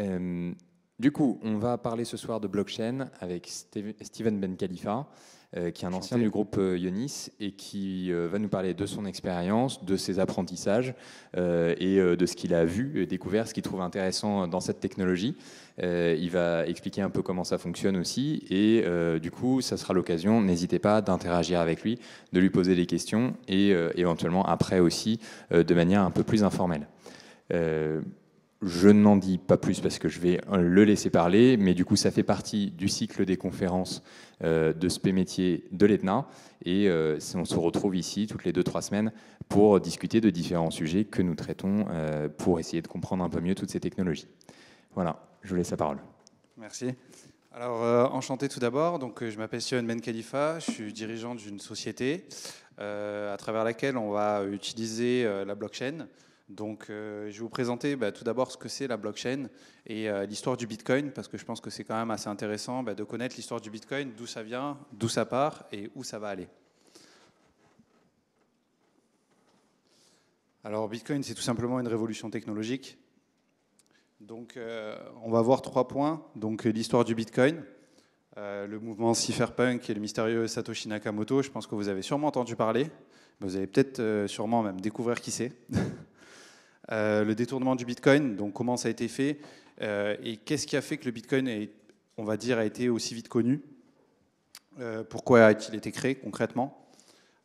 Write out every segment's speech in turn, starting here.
Euh, du coup, on va parler ce soir de blockchain avec Steven Ben Khalifa, euh, qui est un ancien du groupe euh, Ionis et qui va nous parler de son expérience, de ses apprentissages et de ce qu'il a vu, découvert, ce qu'il trouve intéressant dans cette technologie. il va expliquer un peu comment ça fonctionne aussi et du coup, ça sera l'occasion, n'hésitez pas, d'interagir avec lui, de lui poser des questions et éventuellement après aussi de manière un peu plus informelle. Je n'en dis pas plus parce que je vais euh, le laisser parler, mais du coup, ça fait partie du cycle des conférences euh, de SP Métier de l'ETNA. Et euh, on se retrouve ici toutes les 2-3 semaines pour discuter de différents sujets que nous traitons pour essayer de comprendre un peu mieux toutes ces technologies. Voilà, je vous laisse la parole. Merci. Alors, enchanté tout d'abord. Donc, je m'appelle Sion Ben Khalifa, je suis dirigeant d'une société à travers laquelle on va utiliser la blockchain donc, euh, je vais vous présenter bah, tout d'abord ce que c'est la blockchain et euh, l'histoire du Bitcoin, parce que je pense que c'est quand même assez intéressant bah, de connaître l'histoire du Bitcoin, d'où ça vient, d'où ça part et où ça va aller. Alors, Bitcoin, c'est tout simplement une révolution technologique. Donc, euh, on va voir trois points. Donc, l'histoire du Bitcoin, le mouvement cypherpunk et le mystérieux Satoshi Nakamoto. Je pense que vous avez sûrement entendu parler. vous avez peut-être sûrement même découvrir qui c'est. Euh, le détournement du Bitcoin, donc comment ça a été fait, euh, et qu'est-ce qui a fait que le Bitcoin, on va dire, a été aussi vite connu euh, Pourquoi a-t-il été créé concrètement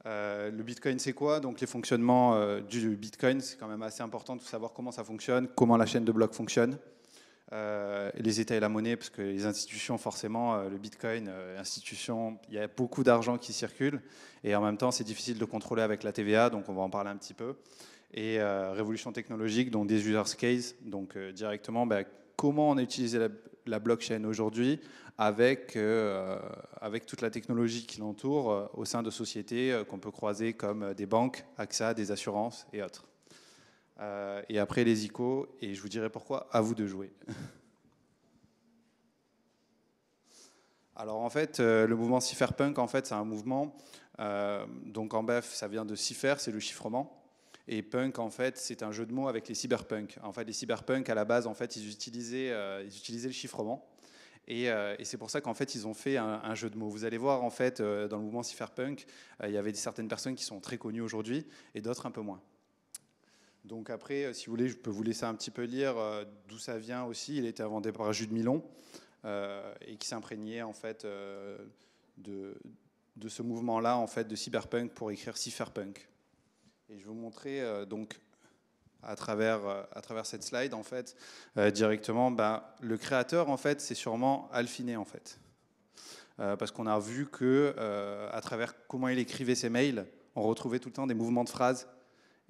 le Bitcoin, c'est quoi Donc les fonctionnements du Bitcoin, c'est quand même assez important de savoir comment ça fonctionne, comment la chaîne de blocs fonctionne, les États et la monnaie, parce que les institutions, forcément, le Bitcoin, institutions, il y a beaucoup d'argent qui circule, et en même temps, c'est difficile de contrôler avec la TVA, donc on va en parler un petit peu et euh, révolution technologique, donc des users case, donc directement bah, comment on a utilisé la, blockchain aujourd'hui avec, euh, euh, avec toute la technologie qui l'entoure au sein de sociétés qu'on peut croiser comme des banques, AXA, des assurances et autres. et après les ICO, et je vous dirai pourquoi, à vous de jouer. Alors en fait, le mouvement cypherpunk, en fait, c'est un mouvement, donc en bref, ça vient de cipher, c'est le chiffrement. Et punk, en fait, c'est un jeu de mots avec les cyberpunk. En fait, les cyberpunk, à la base, en fait, ils utilisaient, euh, ils utilisaient le chiffrement. Euh, et, c'est pour ça qu'en fait, ils ont fait un, jeu de mots. Vous allez voir, en fait, euh, dans le mouvement cypherpunk, il y avait certaines personnes qui sont très connues aujourd'hui et d'autres un peu moins. Donc après, si vous voulez, je peux vous laisser un petit peu lire d'où ça vient aussi. Il était été inventé par Jude Milon et qui s'imprégnait, en fait, de, de ce mouvement-là, en fait, de cyberpunk pour écrire cypherpunk. Et je vais vous montrer euh, donc à travers, euh, à travers cette slide en fait euh, directement, ben le créateur en fait c'est sûrement Alphine, en fait. parce qu'on a vu que à travers comment il écrivait ses mails, on retrouvait tout le temps des mouvements de phrases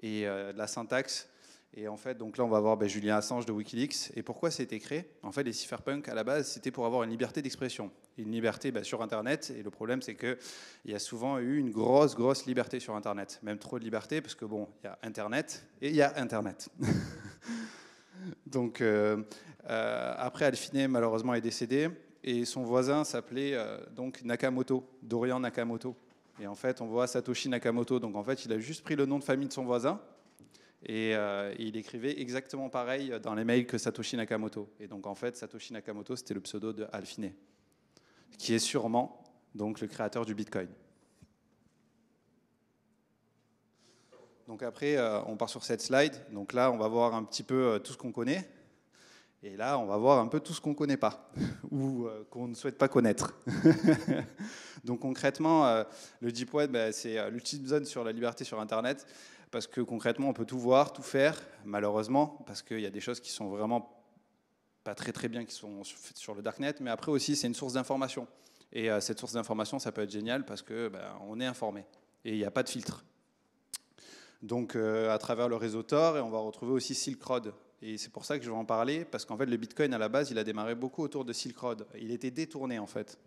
et de la syntaxe et en fait, donc là, on va voir ben, Julien Assange de Wikileaks. Et pourquoi c'était créé En fait, les cypherpunks, à la base, c'était pour avoir une liberté d'expression. Une liberté ben, sur Internet. Et le problème, c'est qu'il y a souvent eu une grosse, grosse liberté sur Internet. Même trop de liberté, parce que bon, il y a Internet et il y a Internet. donc, euh, euh, après, Alphine, malheureusement, est décédé. Et son voisin s'appelait euh, donc Nakamoto, Dorian Nakamoto. Et en fait, on voit Satoshi Nakamoto. Donc, en fait, il a juste pris le nom de famille de son voisin euh, et, il écrivait exactement pareil dans les mails que Satoshi Nakamoto. Et donc en fait, Satoshi Nakamoto, c'était le pseudo de Alphine, qui est sûrement donc le créateur du Bitcoin. Donc après, euh, on part sur cette slide. Donc là, on va voir un petit peu euh, tout ce qu'on connaît. Et là, on va voir un peu tout ce qu'on ne connaît pas ou qu'on ne souhaite pas connaître. donc concrètement, le deep web, bah, c'est l'ultime zone sur la liberté sur Internet parce que concrètement, on peut tout voir, tout faire, malheureusement, parce qu'il y a des choses qui sont vraiment pas très très bien, qui sont faites sur le darknet, mais après aussi, c'est une source d'information. Et euh, cette source d'information, ça peut être génial parce que ben, on est informé et il n'y a pas de filtre. Donc, euh, à travers le réseau Tor, et on va retrouver aussi Silk Road. Et c'est pour ça que je vais en parler, parce qu'en fait, le Bitcoin, à la base, il a démarré beaucoup autour de Silk Road. Il était détourné, en fait.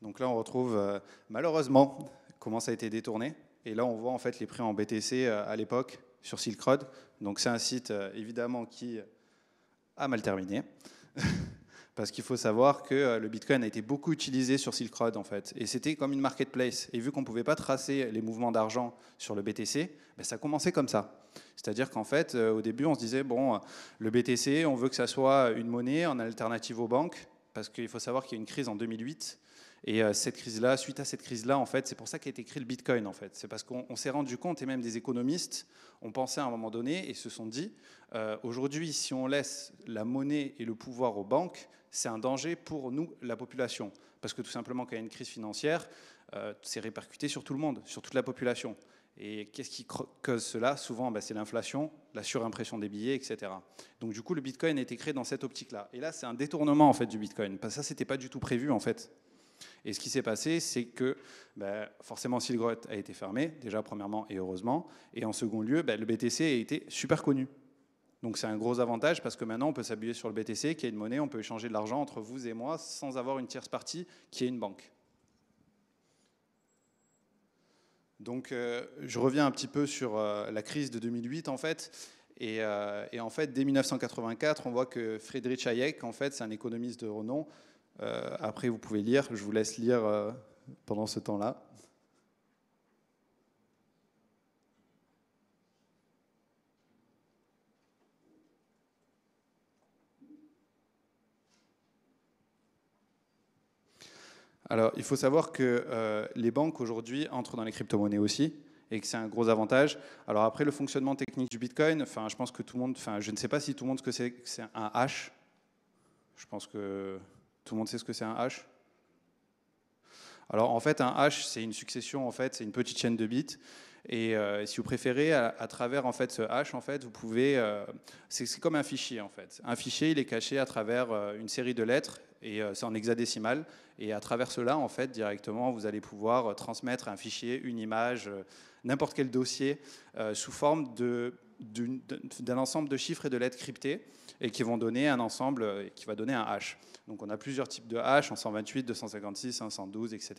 Donc là, on retrouve, euh, malheureusement, comment ça a été détourné. Et là, on voit en fait les prix en BTC euh, à l'époque sur Silk Road. Donc c'est un site euh, évidemment qui a mal terminé. Parce qu'il faut savoir que euh, le Bitcoin a été beaucoup utilisé sur Silk Road en fait. Et c'était comme une marketplace. Et vu qu'on ne pouvait pas tracer les mouvements d'argent sur le BTC, ben, ça commençait comme ça. C'est-à-dire qu'en fait, au début, on se disait, bon, le BTC, on veut que ça soit une monnaie en alternative aux banques. Parce qu'il faut savoir qu'il y a une crise en 2008 et euh, cette crise-là, suite à cette crise-là, en fait, c'est pour ça qu'a été créé le Bitcoin, en fait. C'est parce qu'on s'est rendu compte, et même des économistes ont pensé à un moment donné et se sont dit, euh, aujourd'hui, si on laisse la monnaie et le pouvoir aux banques, c'est un danger pour nous, la population. Parce que tout simplement, quand il y a une crise financière, euh, c'est répercuté sur tout le monde, sur toute la population. Et qu'est-ce qui cause cela Souvent, bah, c'est l'inflation, la surimpression des billets, etc. Donc, du coup, le Bitcoin a été créé dans cette optique-là. Et là, c'est un détournement en fait du Bitcoin. Parce que ça, c'était pas du tout prévu en fait. Et ce qui s'est passé, c'est que bah, forcément Grotte a été fermé, déjà premièrement et heureusement, et en second lieu, bah, le BTC a été super connu. Donc c'est un gros avantage parce que maintenant on peut s'appuyer sur le BTC, qui est une monnaie, on peut échanger de l'argent entre vous et moi sans avoir une tierce partie qui est une banque. Donc euh, je reviens un petit peu sur euh, la crise de 2008 en fait. Et, euh, et, en fait, dès 1984, on voit que Friedrich Hayek, en fait, c'est un économiste de renom, euh, après, vous pouvez lire. Je vous laisse lire euh, pendant ce temps-là. Alors, il faut savoir que euh, les banques aujourd'hui entrent dans les crypto-monnaies aussi et que c'est un gros avantage. Alors après, le fonctionnement technique du Bitcoin, enfin, je pense que tout le monde, enfin, je ne sais pas si tout le monde ce que c'est, c'est un hash. Je pense que tout le monde sait ce que c'est un hash Alors en fait, un hash, c'est une succession, en fait, c'est une petite chaîne de bits. Et euh, si vous préférez, à, travers en fait ce hash, en fait, vous pouvez, euh, c'est comme un fichier en fait. Un fichier, il est caché à travers euh, une série de lettres et c'est en hexadécimal. Et à travers cela, en fait, directement, vous allez pouvoir transmettre un fichier, une image, n'importe quel dossier sous forme de d'un ensemble de chiffres et de lettres cryptées et qui vont donner un ensemble euh, qui va donner un hash. Donc on a plusieurs types de hash en 128, 256, 512, etc.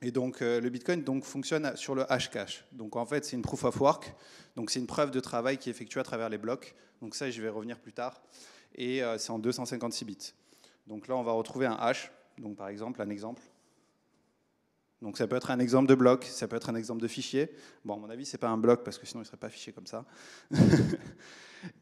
Et donc euh, le Bitcoin donc, fonctionne sur le hash cache. Donc en fait c'est une proof of work, donc c'est une preuve de travail qui est effectuée à travers les blocs. Donc ça je vais revenir plus tard. Et euh, c'est en 256 bits. Donc là on va retrouver un hash. Donc par exemple un exemple donc ça peut être un exemple de bloc, ça peut être un exemple de fichier. Bon, à mon avis, ce n'est pas un bloc parce que sinon il ne serait pas fichier comme ça.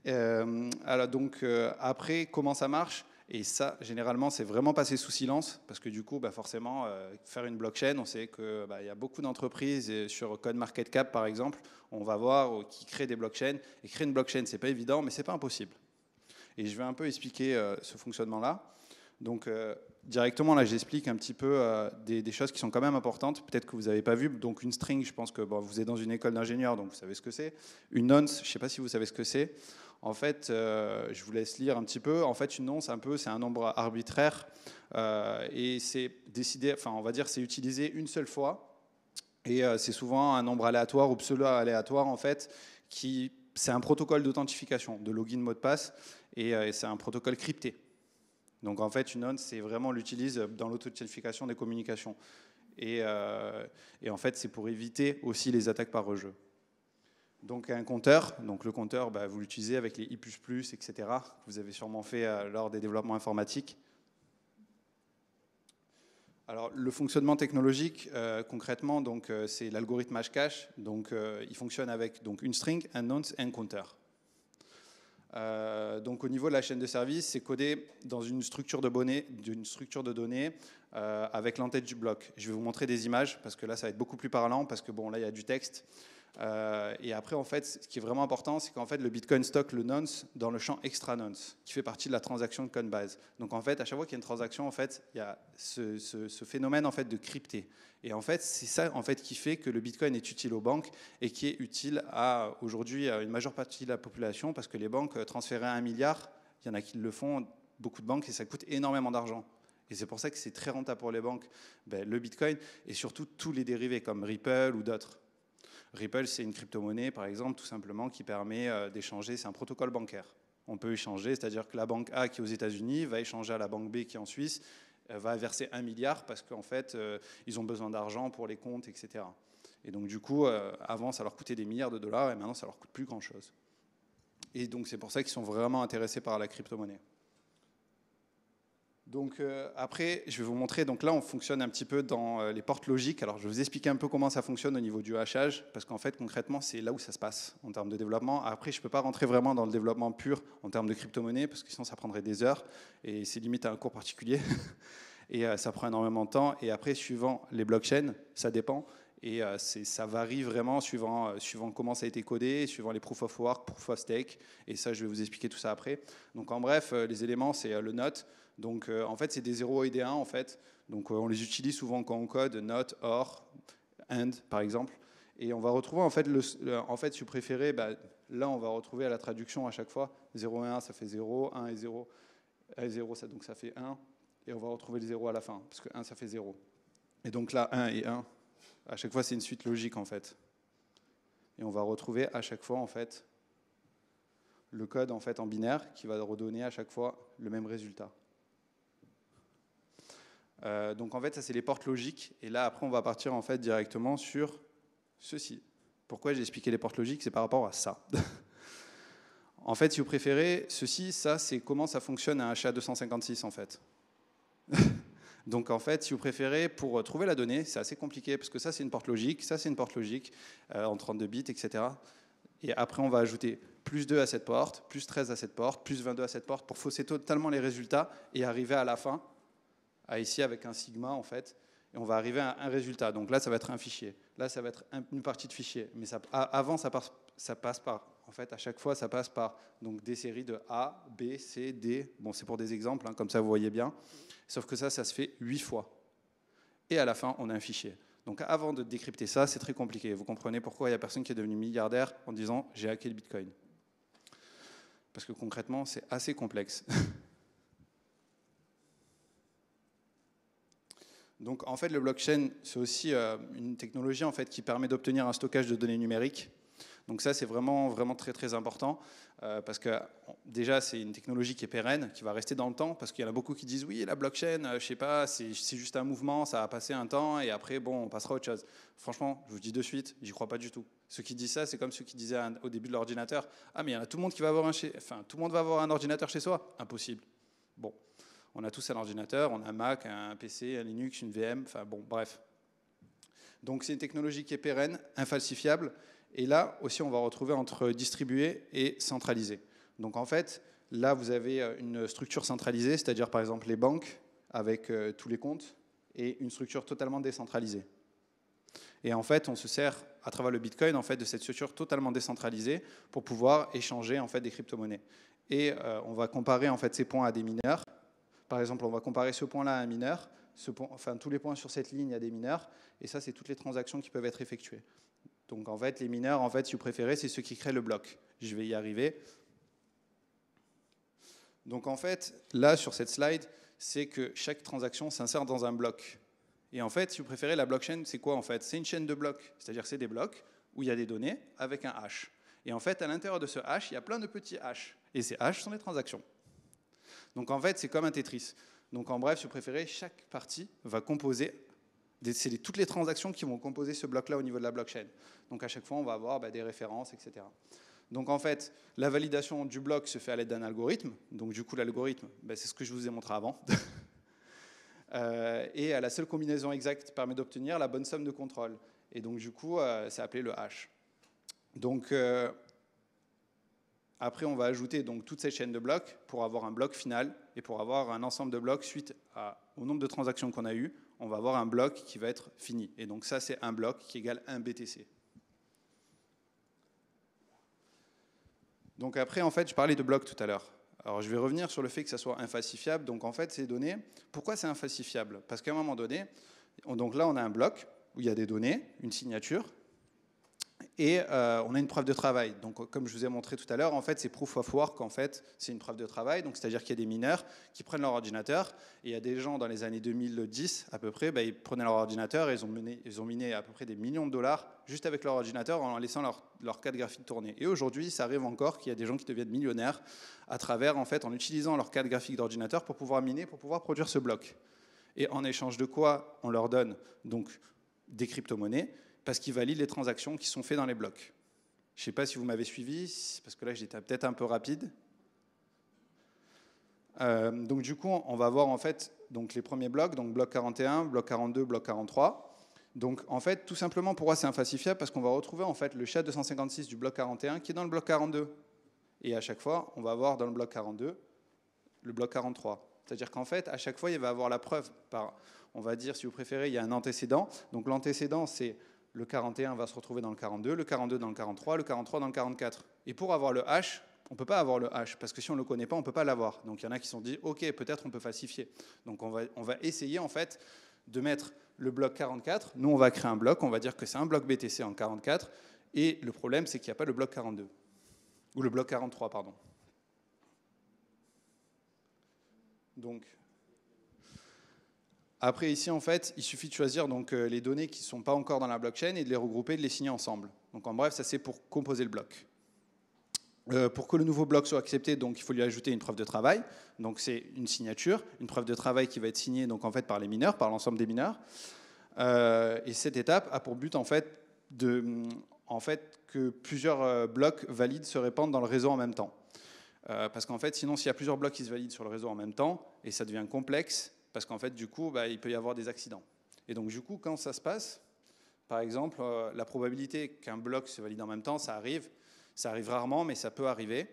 Euh, alors donc euh, après, comment ça marche Et ça, généralement, c'est vraiment passé sous silence parce que du coup, bah, forcément, euh, faire une blockchain, on sait qu'il bah, y a beaucoup d'entreprises et sur Cap par exemple, on va voir qui créent des blockchains. Et créer une blockchain, ce n'est pas évident, mais ce n'est pas impossible. Et je vais un peu expliquer ce fonctionnement-là. Donc euh, directement là j'explique un petit peu euh, des, choses qui sont quand même importantes, peut-être que vous n'avez pas vu, donc une string je pense que bon, vous êtes dans une école d'ingénieur donc vous savez ce que c'est, une nonce je ne sais pas si vous savez ce que c'est, en fait euh, je vous laisse lire un petit peu, en fait une nonce un peu c'est un nombre arbitraire et c'est décidé, enfin on va dire c'est utilisé une seule fois et c'est souvent un nombre aléatoire ou pseudo-aléatoire en fait qui c'est un protocole d'authentification, de login mot de passe et c'est un protocole crypté. Donc en fait, une nonce, c'est vraiment, l'utilise dans l'authentification des communications. Euh, et, en fait, c'est pour éviter aussi les attaques par rejeu. Donc un compteur, donc le compteur, bah, vous l'utilisez avec les I++, etc., vous avez sûrement fait euh, lors des développements informatiques. Alors le fonctionnement technologique, euh, concrètement, donc c'est l'algorithme hashcash. Donc il fonctionne avec donc une string, un nonce et un compteur. Euh, donc au niveau de la chaîne de service, c'est codé dans une structure de, bonnet, structure de données euh, avec l'entête du bloc. Je vais vous montrer des images parce que là, ça va être beaucoup plus parlant parce que bon, là, il y a du texte. Euh, et après, en fait, ce qui est vraiment important, c'est qu'en fait, le Bitcoin stocke le nonce dans le champ extra nonce, qui fait partie de la transaction de Coinbase. Donc, en fait, à chaque fois qu'il y a une transaction, en fait, il y a ce, phénomène en fait de crypté. Et en fait, c'est ça en fait qui fait que le Bitcoin est utile aux banques et qui est utile à aujourd'hui à une majeure partie de la population, parce que les banques euh, transférer un milliard, il y en a qui le font, beaucoup de banques, et ça coûte énormément d'argent. Et c'est pour ça que c'est très rentable pour les banques, ben, le Bitcoin, et surtout tous les dérivés comme Ripple ou d'autres. Ripple, c'est une crypto-monnaie, par exemple, tout simplement, qui permet euh, d'échanger, c'est un protocole bancaire. On peut échanger, c'est-à-dire que la banque A qui est aux États-Unis va échanger à la banque B qui est en Suisse, euh, va verser un milliard parce qu'en fait, euh, ils ont besoin d'argent pour les comptes, etc. Et donc, du coup, avant, ça leur coûtait des milliards de dollars et maintenant, ça leur coûte plus grand-chose. Et donc, c'est pour ça qu'ils sont vraiment intéressés par la crypto-monnaie. Donc euh, après, je vais vous montrer. Donc là, on fonctionne un petit peu dans euh, les portes logiques. Alors je vais vous expliquer un peu comment ça fonctionne au niveau du hachage, parce qu'en fait, concrètement, c'est là où ça se passe en termes de développement. Après, je ne peux pas rentrer vraiment dans le développement pur en termes de crypto-monnaie, parce que sinon, ça prendrait des heures et c'est limite à un cours particulier. et euh, ça prend énormément de temps. Et après, suivant les blockchains, ça dépend. Et ça varie vraiment suivant, suivant comment ça a été codé, suivant les proof of work, proof of stake. Et ça, je vais vous expliquer tout ça après. Donc en bref, les éléments, c'est le note donc euh, en fait, c'est des 0 et des 1 en fait. Donc euh, on les utilise souvent quand on code not, or, and par exemple. Et on va retrouver en fait, le, en fait si vous préférez, bah, là on va retrouver à la traduction à chaque fois 0 et 1 ça fait 0, 1 et 0, 0 ça, donc ça fait 1. Et on va retrouver le 0 à la fin parce que 1 ça fait 0. Et donc là 1 et 1, à chaque fois c'est une suite logique en fait. Et on va retrouver à chaque fois en fait le code en fait en binaire qui va redonner à chaque fois le même résultat. Euh, donc en fait, ça c'est les portes logiques. Et là, après, on va partir en fait directement sur ceci. Pourquoi j'ai expliqué les portes logiques C'est par rapport à ça. en fait, si vous préférez, ceci, ça, c'est comment ça fonctionne un HA256 en fait. Donc en fait, si vous préférez, pour trouver la donnée, c'est assez compliqué parce que ça c'est une porte logique, ça c'est une porte logique euh, en 32 bits, etc. Et après on va ajouter plus 2 à cette porte, plus 13 à cette porte, plus 22 à cette porte pour fausser totalement les résultats et arriver à la fin ici avec un sigma en fait, et on va arriver à un résultat. Donc là, ça va être un fichier. Là, ça va être une partie de fichier. Mais ça, avant, ça, ça passe par, en fait, à chaque fois, ça passe par donc des séries de A, B, C, D. Bon, c'est pour des exemples, hein, comme ça, vous voyez bien. Sauf que ça, ça se fait huit fois. Et à la fin, on a un fichier. Donc avant de décrypter ça, c'est très compliqué. Vous comprenez pourquoi il n'y a personne qui est devenu milliardaire en disant j'ai hacké le Bitcoin. Parce que concrètement, c'est assez complexe. Donc en fait, le blockchain, c'est aussi euh, une technologie en fait, qui permet d'obtenir un stockage de données numériques. Donc ça, c'est vraiment, vraiment très, très important, euh, parce que déjà, c'est une technologie qui est pérenne, qui va rester dans le temps, parce qu'il y en a beaucoup qui disent, oui, la blockchain, je euh, je sais pas, c'est juste un mouvement, ça va passer un temps, et après, bon, on passera à autre chose. Franchement, je vous dis de suite, j'y crois pas du tout. Ceux qui disent ça, c'est comme ceux qui disaient au début de l'ordinateur, ah mais il y en a tout le monde qui va avoir un, enfin, tout le monde va avoir un ordinateur chez soi Impossible. Bon, on a tous un ordinateur, on a un Mac, un PC, un Linux, une VM, enfin bon, bref. Donc c'est une technologie qui est pérenne, infalsifiable, et là aussi on va retrouver entre distribué et centralisé. Donc en fait, là vous avez euh, une structure centralisée, c'est-à-dire par exemple les banques avec euh, tous les comptes, et une structure totalement décentralisée. Et en fait, on se sert à travers le Bitcoin en fait de cette structure totalement décentralisée pour pouvoir échanger en fait des crypto-monnaies. Et euh, on va comparer en fait ces points à des mineurs par exemple, on va comparer ce point-là à un mineur, ce enfin tous les points sur cette ligne y a des mineurs, et ça, c'est toutes les transactions qui peuvent être effectuées. Donc en fait, les mineurs, en fait, si vous préférez, c'est ceux qui créent le bloc. Je vais y arriver. Donc en fait, là, sur cette slide, c'est que chaque transaction s'insère dans un bloc. Et en fait, si vous préférez, la blockchain, c'est quoi en fait C'est une chaîne de blocs, c'est-à-dire c'est des blocs où il y a des données avec un hash. Et en fait, à l'intérieur de ce hash, il y a plein de petits hash. Et ces hash sont les transactions. Donc en fait, c'est comme un Tetris. Donc en bref, si vous chaque partie va composer, c'est toutes les transactions qui vont composer ce bloc-là au niveau de la blockchain. Donc à chaque fois, on va avoir bah, des références, etc. Donc en fait, la validation du bloc se fait à l'aide d'un algorithme. Donc du coup, l'algorithme, bah, c'est ce que je vous ai montré avant. Euh, et la seule combinaison exacte permet d'obtenir la bonne somme de contrôle. Et donc du coup, euh, c'est appelé le hash. Donc euh, après, on va ajouter donc toutes ces chaînes de blocs pour avoir un bloc final et pour avoir un ensemble de blocs suite au nombre de transactions qu'on a eues, on va avoir un bloc qui va être fini. Et donc ça, c'est un bloc qui égale un BTC. Donc après, en fait, je parlais de blocs tout à l'heure. Alors je vais revenir sur le fait que ça soit infalsifiable. Donc en fait, ces données, pourquoi c'est infalsifiable Parce qu'à un moment donné, donc là, on a un bloc où il y a des données, une signature, et euh, on a une preuve de travail. Donc, comme je vous ai montré tout à l'heure, en fait, c'est proof of work. En fait, c'est une preuve de travail. Donc, c'est-à-dire qu'il y a des mineurs qui prennent leur ordinateur. Et il y a des gens dans les années 2010 à peu près, bah, ils prenaient leur ordinateur et ils ont, ont miné à peu près des millions de dollars juste avec leur ordinateur en laissant leur, leur carte graphique tourner. Et aujourd'hui, ça arrive encore qu'il y a des gens qui deviennent millionnaires à travers, en fait, en utilisant leur carte graphique d'ordinateur pour pouvoir miner, pour pouvoir produire ce bloc. Et en échange de quoi on leur donne donc des crypto-monnaies parce qu'il valide les transactions qui sont faites dans les blocs. Je ne sais pas si vous m'avez suivi, parce que là j'étais peut-être un peu rapide. Euh, donc du coup, on va voir en fait donc, les premiers blocs, donc bloc 41, bloc 42, bloc 43. Donc en fait, tout simplement, pourquoi c'est infalsifiable Parce qu'on va retrouver en fait le chat 256 du bloc 41 qui est dans le bloc 42. Et à chaque fois, on va avoir dans le bloc 42 le bloc 43. C'est-à-dire qu'en fait, à chaque fois, il va avoir la preuve par, on va dire, si vous préférez, il y a un antécédent. Donc l'antécédent, c'est le 41 va se retrouver dans le 42, le 42 dans le 43, le 43 dans le 44. Et pour avoir le H, on ne peut pas avoir le H, parce que si on ne le connaît pas, on ne peut pas l'avoir. Donc il y en a qui se sont dit, OK, peut-être on peut falsifier. Donc on va, on va essayer en fait de mettre le bloc 44. Nous, on va créer un bloc, on va dire que c'est un bloc BTC en 44. Et le problème, c'est qu'il n'y a pas le bloc 42. Ou le bloc 43, pardon. Donc, après, ici, en fait, il suffit de choisir donc, euh, les données qui ne sont pas encore dans la blockchain et de les regrouper, de les signer ensemble. Donc, en bref, ça, c'est pour composer le bloc. Euh, pour que le nouveau bloc soit accepté, donc, il faut lui ajouter une preuve de travail. Donc, c'est une signature, une preuve de travail qui va être signée donc, en fait, par les mineurs, par l'ensemble des mineurs. Euh, et cette étape a pour but, en fait, de, en fait, que plusieurs blocs valides se répandent dans le réseau en même temps. parce qu'en fait, sinon, s'il y a plusieurs blocs qui se valident sur le réseau en même temps, et ça devient complexe, parce qu'en fait, du coup, bah, il peut y avoir des accidents. Et donc, du coup, quand ça se passe, par exemple, euh, la probabilité qu'un bloc se valide en même temps, ça arrive. Ça arrive rarement, mais ça peut arriver.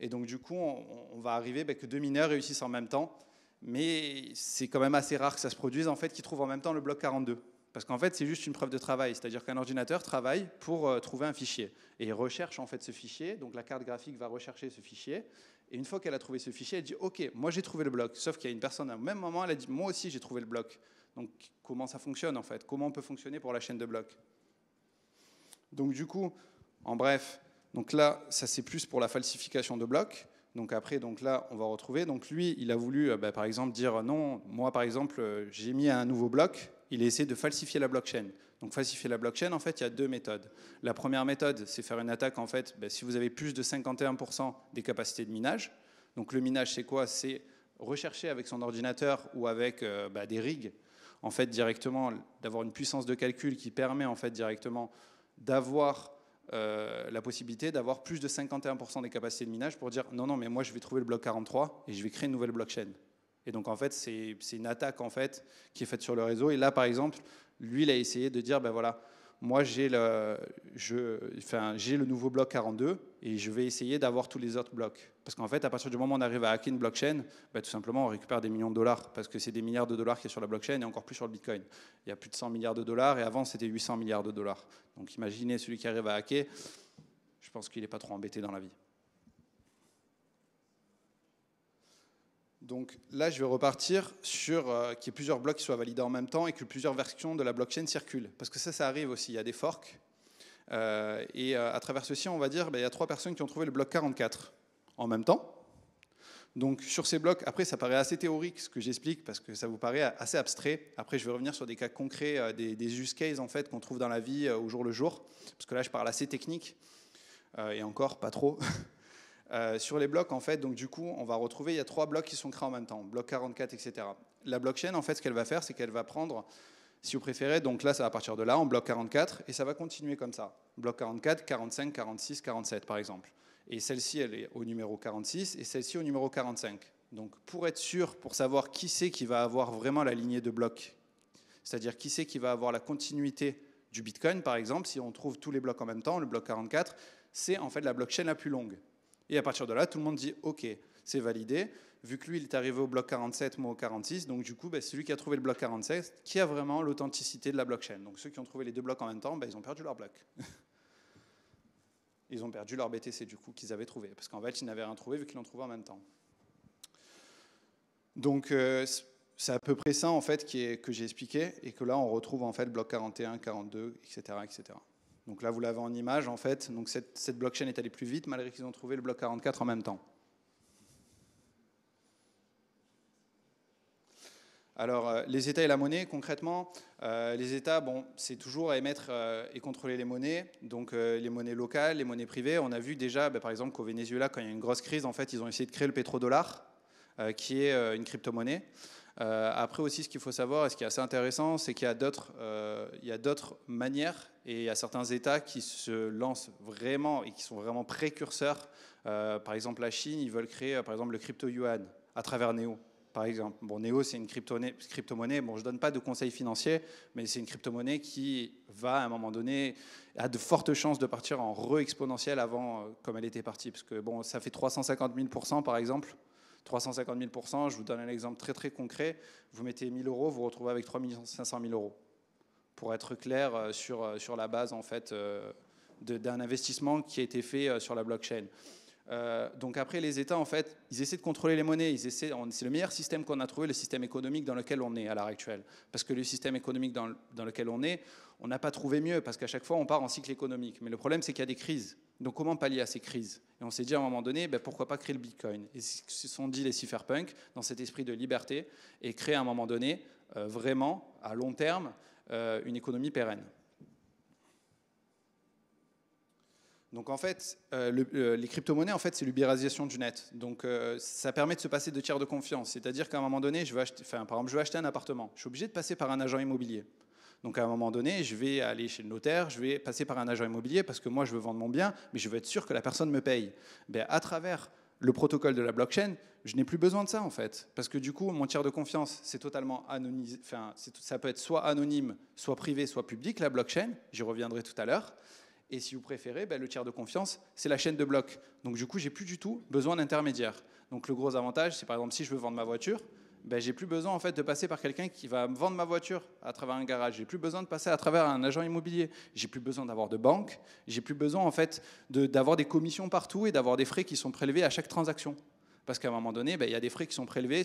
Et donc, du coup, on, va arriver bah, que deux mineurs réussissent en même temps. Mais c'est quand même assez rare que ça se produise, en fait, qu'ils trouvent en même temps le bloc 42. Parce qu'en fait, c'est juste une preuve de travail. C'est-à-dire qu'un ordinateur travaille pour euh, trouver un fichier. Et il recherche, en fait, ce fichier. Donc, la carte graphique va rechercher ce fichier. Et une fois qu'elle a trouvé ce fichier, elle dit OK, moi j'ai trouvé le bloc. Sauf qu'il y a une personne, à un même moment, elle a dit Moi aussi j'ai trouvé le bloc. Donc comment ça fonctionne en fait Comment on peut fonctionner pour la chaîne de blocs Donc du coup, en bref, donc là, ça c'est plus pour la falsification de blocs. Donc après, donc là, on va retrouver. Donc lui, il a voulu, euh, bah, par exemple, dire non. Moi, par exemple, euh, j'ai mis un nouveau bloc. Il a essayé de falsifier la blockchain. Donc falsifier la blockchain, en fait, il y a deux méthodes. La première méthode, c'est faire une attaque, en fait, ben, si vous avez plus de 51% des capacités de minage. Donc le minage, c'est quoi C'est rechercher avec son ordinateur ou avec euh, ben, des rigs, en fait, directement, d'avoir une puissance de calcul qui permet, en fait, directement d'avoir euh, la possibilité d'avoir plus de 51% des capacités de minage pour dire non, non, mais moi, je vais trouver le bloc 43 et je vais créer une nouvelle blockchain. Et donc, en fait, c'est une attaque en fait, qui est faite sur le réseau. Et là, par exemple, lui, il a essayé de dire, ben voilà, moi j'ai le, j'ai le nouveau bloc 42 et je vais essayer d'avoir tous les autres blocs. Parce qu'en fait, à partir du moment où on arrive à hacker une blockchain, ben, tout simplement on récupère des millions de dollars parce que c'est des milliards de dollars qui est sur la blockchain et encore plus sur le Bitcoin. Il y a plus de 100 milliards de dollars et avant c'était 800 milliards de dollars. Donc imaginez celui qui arrive à hacker, je pense qu'il n'est pas trop embêté dans la vie. Donc là, je vais repartir sur euh, qu'il y ait plusieurs blocs qui soient validés en même temps et que plusieurs versions de la blockchain circulent. Parce que ça, ça arrive aussi. Il y a des forks. Euh, et euh, à travers ceci, on va dire, qu'il ben, il y a trois personnes qui ont trouvé le bloc 44 en même temps. Donc sur ces blocs, après, ça paraît assez théorique ce que j'explique parce que ça vous paraît assez abstrait. Après, je vais revenir sur des cas concrets, des, des, use cases en fait qu'on trouve dans la vie au jour le jour. Parce que là, je parle assez technique et encore pas trop. Euh, sur les blocs, en fait, donc du coup, on va retrouver, il y a trois blocs qui sont créés en même temps, bloc 44, etc. La blockchain, en fait, ce qu'elle va faire, c'est qu'elle va prendre, si vous préférez, donc là, ça va partir de là, en bloc 44, et ça va continuer comme ça. Bloc 44, 45, 46, 47, par exemple. Et celle-ci, elle est au numéro 46, et celle-ci au numéro 45. Donc pour être sûr, pour savoir qui c'est qui va avoir vraiment la lignée de blocs, c'est-à-dire qui c'est qui va avoir la continuité du Bitcoin, par exemple, si on trouve tous les blocs en même temps, le bloc 44, c'est en fait la blockchain la plus longue. Et à partir de là, tout le monde dit OK, c'est validé. Vu que lui, il est arrivé au bloc 47, moi au 46, donc du coup, bah, c'est lui qui a trouvé le bloc 46 qui a vraiment l'authenticité de la blockchain. Donc ceux qui ont trouvé les deux blocs en même temps, bah, ils ont perdu leur bloc. ils ont perdu leur BTC du coup qu'ils avaient trouvé, parce qu'en fait, ils n'avaient rien trouvé vu qu'ils l'ont trouvé en même temps. Donc euh, c'est à peu près ça en fait que j'ai expliqué et que là on retrouve en fait bloc 41, 42, etc., etc. Donc là, vous l'avez en image, en fait. Donc cette, blockchain est allée plus vite, malgré qu'ils ont trouvé le bloc 44 en même temps. Alors, euh, les États et la monnaie, concrètement, euh, les États, bon, c'est toujours à émettre euh, et contrôler les monnaies, donc les monnaies locales, les monnaies privées. On a vu déjà, bah, par exemple, qu'au Venezuela, quand il y a une grosse crise, en fait, ils ont essayé de créer le pétrodollar, qui est une crypto-monnaie. Euh, après aussi, ce qu'il faut savoir, et ce qui est assez intéressant, c'est qu'il euh, y a d'autres manières et il y a certains États qui se lancent vraiment et qui sont vraiment précurseurs. Euh, par exemple, la Chine, ils veulent créer par exemple le crypto-yuan à travers Neo. Par exemple, bon, Neo, c'est une crypto-monnaie. bon, je ne donne pas de conseils financiers, mais c'est une crypto-monnaie qui va, à un moment donné, a de fortes chances de partir en re-exponentielle avant comme elle était partie. Parce que, bon, ça fait 350 000 par exemple 350 000 je vous donne un exemple très très concret. Vous mettez 1 000 euros, vous vous retrouvez avec 3 500 000 euros. Pour être clair euh, sur, euh, sur la base en fait euh, d'un investissement qui a été fait sur la blockchain. donc après, les États, en fait, ils essaient de contrôler les monnaies. Ils essaient, c'est le meilleur système qu'on a trouvé, le système économique dans lequel on est à l'heure actuelle. Parce que le système économique dans, dans lequel on est, on n'a pas trouvé mieux, parce qu'à chaque fois, on part en cycle économique. Mais le problème, c'est qu'il y a des crises. Donc comment pallier à ces crises Et on s'est dit à un moment donné, ben, pourquoi pas créer le Bitcoin Et ce sont dit les cypherpunks dans cet esprit de liberté et créer à un moment donné, euh, vraiment, à long terme, euh, une économie pérenne. Donc en fait, euh, les crypto-monnaies, en fait, c'est l'ubérisation du net. Donc ça permet de se passer de tiers de confiance. C'est-à-dire qu'à un moment donné, je par exemple, je vais acheter un appartement. Je suis obligé de passer par un agent immobilier. Donc à un moment donné, je vais aller chez le notaire, je vais passer par un agent immobilier parce que moi je veux vendre mon bien, mais je veux être sûr que la personne me paye. Ben, à travers le protocole de la blockchain, je n'ai plus besoin de ça en fait, parce que du coup, mon tiers de confiance, c'est totalement anonymisé. Enfin, ça peut être soit anonyme, soit privé, soit public. La blockchain, j'y reviendrai tout à l'heure. Et si vous préférez, ben, le tiers de confiance, c'est la chaîne de blocs. Donc du coup, j'ai plus du tout besoin d'intermédiaire. Donc le gros avantage, c'est par exemple si je veux vendre ma voiture, ben, j'ai plus besoin en fait de passer par quelqu'un qui va me vendre ma voiture à travers un garage. J'ai plus besoin de passer à travers un agent immobilier. J'ai plus besoin d'avoir de banque. J'ai plus besoin en fait d'avoir des commissions partout et d'avoir des frais qui sont prélevés à chaque transaction. Parce qu'à un moment donné, ben, il y a des frais qui sont prélevés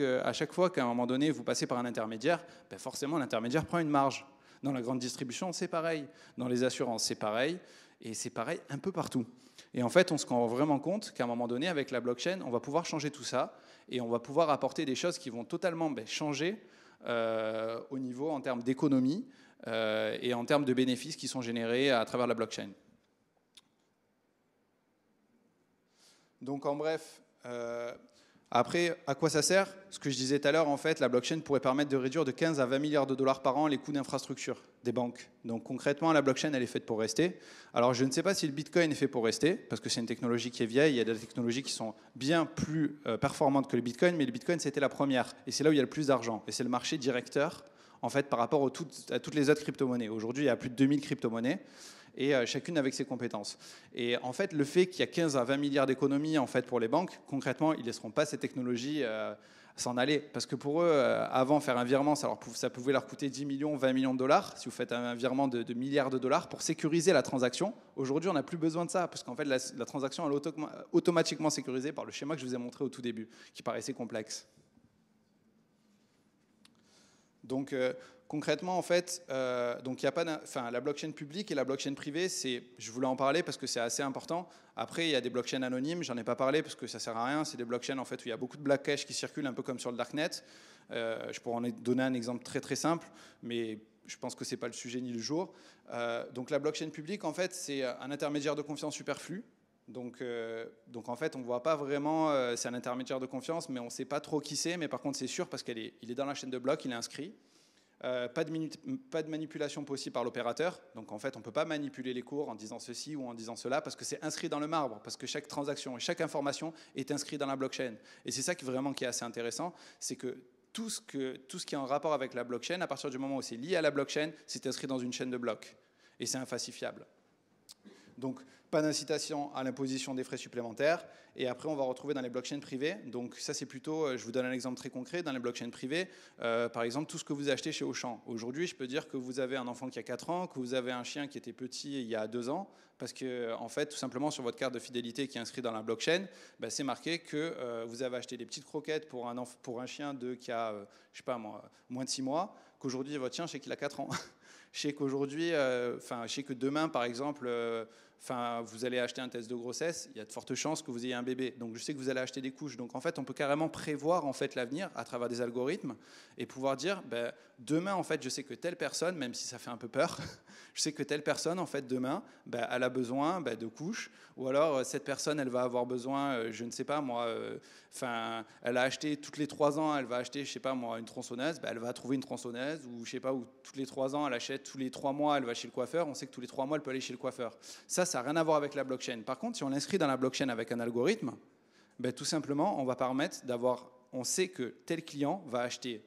euh, à chaque fois qu'à un moment donné vous passez par un intermédiaire. Ben, forcément, l'intermédiaire prend une marge. Dans la grande distribution, c'est pareil. Dans les assurances, c'est pareil. Et c'est pareil un peu partout. Et en fait, on se rend vraiment compte qu'à un moment donné, avec la blockchain, on va pouvoir changer tout ça et on va pouvoir apporter des choses qui vont totalement ben, changer euh, au niveau en termes d'économie euh, et en termes de bénéfices qui sont générés à travers la blockchain. Donc en bref, euh, après, à quoi ça sert Ce que je disais tout à l'heure, en fait, la blockchain pourrait permettre de réduire de 15 à 20 milliards de dollars par an les coûts d'infrastructure des banques. Donc concrètement, la blockchain, elle est faite pour rester. Alors je ne sais pas si le Bitcoin est fait pour rester, parce que c'est une technologie qui est vieille, il y a des technologies qui sont bien plus euh, performantes que le Bitcoin, mais le Bitcoin, c'était la première. Et c'est là où il y a le plus d'argent. Et c'est le marché directeur, en fait, par rapport à toutes les autres crypto-monnaies. Aujourd'hui, il y a plus de 2000 crypto-monnaies et euh, chacune avec ses compétences. Et en fait, le fait qu'il y a 15 à 20 milliards d'économies en fait pour les banques, concrètement, ils laisseront pas ces technologies euh, s'en aller. Parce que pour eux, euh, avant, faire un virement, ça, pouvait leur coûter 10 millions, 20 millions de dollars, si vous faites un, virement de, milliards de dollars, pour sécuriser la transaction. Aujourd'hui, on n'a plus besoin de ça, parce qu'en fait, la, transaction, est automatiquement sécurisée par le schéma que je vous ai montré au tout début, qui paraissait complexe. Donc, Concrètement, en fait, euh, donc y a pas enfin, la blockchain publique et la blockchain privée, c'est, je voulais en parler parce que c'est assez important. Après, il y a des blockchains anonymes, j'en ai pas parlé parce que ça sert à rien. C'est des blockchains en fait où il y a beaucoup de black cash qui circulent, un peu comme sur le darknet. Euh, je pourrais en donner un exemple très très simple, mais je pense que c'est pas le sujet ni le jour. Euh, donc la blockchain publique, en fait, c'est un intermédiaire de confiance superflu. Donc, donc en fait, on ne voit pas vraiment, c'est un intermédiaire de confiance, mais on ne sait pas trop qui c'est, mais par contre c'est sûr parce qu'il est, est dans la chaîne de blocs, il est inscrit. Euh, pas, de manipulation possible par l'opérateur. Donc en fait, on ne peut pas manipuler les cours en disant ceci ou en disant cela parce que c'est inscrit dans le marbre, parce que chaque transaction et chaque information est inscrite dans la blockchain. Et c'est ça qui est vraiment qui est assez intéressant, c'est que tout ce, tout ce qui est en rapport avec la blockchain, à partir du moment où c'est lié à la blockchain, c'est inscrit dans une chaîne de blocs. Et c'est infalsifiable. Donc pas d'incitation à l'imposition des frais supplémentaires. Et après, on va retrouver dans les blockchains privées. Donc ça, c'est plutôt, euh, je vous donne un exemple très concret, dans les blockchains privées, euh, par exemple, tout ce que vous achetez chez Auchan. Aujourd'hui, je peux dire que vous avez un enfant qui a 4 ans, que vous avez un chien qui était petit il y a 2 ans, parce que, en fait, tout simplement, sur votre carte de fidélité qui est inscrite dans la blockchain, bah, c'est marqué que euh, vous avez acheté des petites croquettes pour un, pour un chien de, qui a, je sais pas moi, moins de 6 mois, qu'aujourd'hui, votre chien, je sais qu'il a 4 ans. je sais qu'aujourd'hui, enfin, je sais que demain, par exemple, Enfin, vous allez acheter un test de grossesse, il y a de fortes chances que vous ayez un bébé. Donc, je sais que vous allez acheter des couches. Donc, en fait, on peut carrément prévoir en fait l'avenir à travers des algorithmes et pouvoir dire, ben, demain, en fait, je sais que telle personne, même si ça fait un peu peur, je sais que telle personne, en fait, demain, ben, elle a besoin ben, de couches, ou alors euh, cette personne, elle va avoir besoin, euh, je ne sais pas moi, euh, Enfin, elle a acheté toutes les trois ans, elle va acheter, je sais pas moi, une tronçonneuse, ben elle va trouver une tronçonneuse, ou je sais pas, où tous les trois ans, elle achète, tous les trois mois, elle va chez le coiffeur, on sait que tous les trois mois, elle peut aller chez le coiffeur. Ça, ça n'a rien à voir avec la blockchain. Par contre, si on l'inscrit dans la blockchain avec un algorithme, bah, tout simplement, on va permettre d'avoir, on sait que tel client va acheter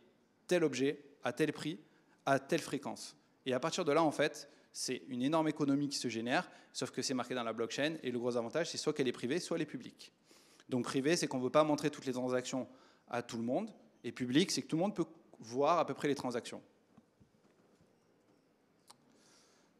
tel objet à tel prix, à telle fréquence. Et à partir de là, en fait, c'est une énorme économie qui se génère, sauf que c'est marqué dans la blockchain, et le gros avantage, c'est soit qu'elle est privée, soit elle est publique. Donc privé, c'est qu'on ne veut pas montrer toutes les transactions à tout le monde. Et public, c'est que tout le monde peut voir à peu près les transactions.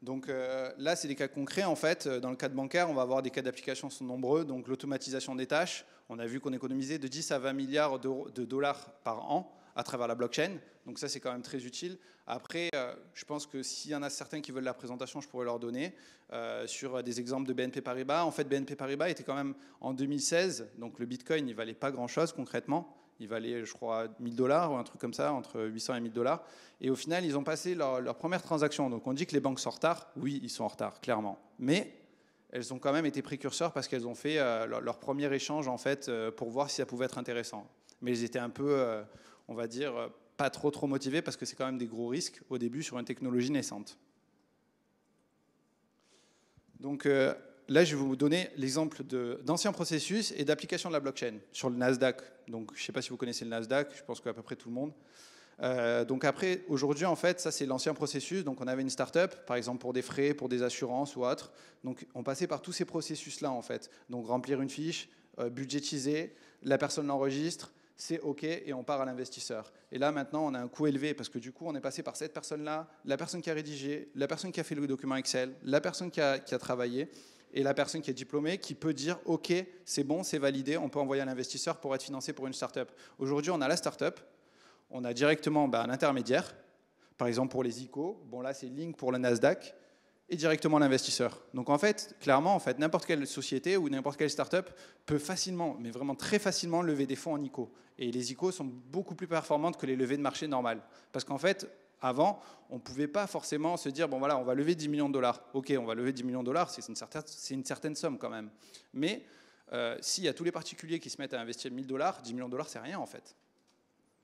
Donc euh, là, c'est des cas concrets. En fait, euh, dans le cadre bancaire, on va avoir des cas d'application sont nombreux. Donc l'automatisation des tâches, on a vu qu'on économisait de 10 à 20 milliards de dollars par an à travers la blockchain. Donc ça, c'est quand même très utile. Après, euh, je pense que s'il y en a certains qui veulent la présentation, je pourrais leur donner euh, sur des exemples de BNP Paribas. En fait, BNP Paribas était quand même en 2016, donc le Bitcoin, il valait pas grand-chose concrètement. Il valait, je crois, 1000 dollars ou un truc comme ça, entre 800 et 1000 dollars. Et au final, ils ont passé leur, première transaction. Donc on dit que les banques sont en retard. Oui, ils sont en retard, clairement. Mais elles ont quand même été précurseurs parce qu'elles ont fait euh, leur, premier échange en fait pour voir si ça pouvait être intéressant. Mais ils étaient un peu on va dire, euh, pas trop trop motivé parce que c'est quand même des gros risques au début sur une technologie naissante. Donc euh, là, je vais vous donner l'exemple d'anciens processus et d'application de la blockchain sur le Nasdaq. Donc je ne sais pas si vous connaissez le Nasdaq, je pense qu'à peu près tout le monde. Euh, donc après, aujourd'hui, en fait, ça c'est l'ancien processus. Donc on avait une start-up, par exemple pour des frais, pour des assurances ou autre. Donc on passait par tous ces processus-là, en fait. Donc remplir une fiche, budgétiser, la personne l'enregistre, c'est OK et on part à l'investisseur. Et là, maintenant, on a un coût élevé parce que du coup, on est passé par cette personne-là, la personne qui a rédigé, la personne qui a fait le document Excel, la personne qui a, travaillé et la personne qui est diplômée qui peut dire OK, c'est bon, c'est validé, on peut envoyer à l'investisseur pour être financé pour une start-up. Aujourd'hui, on a la start-up, on a directement un bah, intermédiaire, par exemple pour les ICO, bon là, c'est Link pour le Nasdaq et directement l'investisseur. Donc en fait, clairement, en fait, n'importe quelle société ou n'importe quelle start-up peut facilement, mais vraiment très facilement, lever des fonds en ICO. Et les ICO sont beaucoup plus performantes que les levées de marché normales. Parce qu'en fait, avant, on ne pouvait pas forcément se dire, bon voilà, on va lever 10 millions de dollars. Ok, on va lever 10 millions de dollars, c'est une, certaine, somme quand même. Mais euh, s'il y a tous les particuliers qui se mettent à investir 1000 dollars, 10 millions de dollars, c'est rien en fait.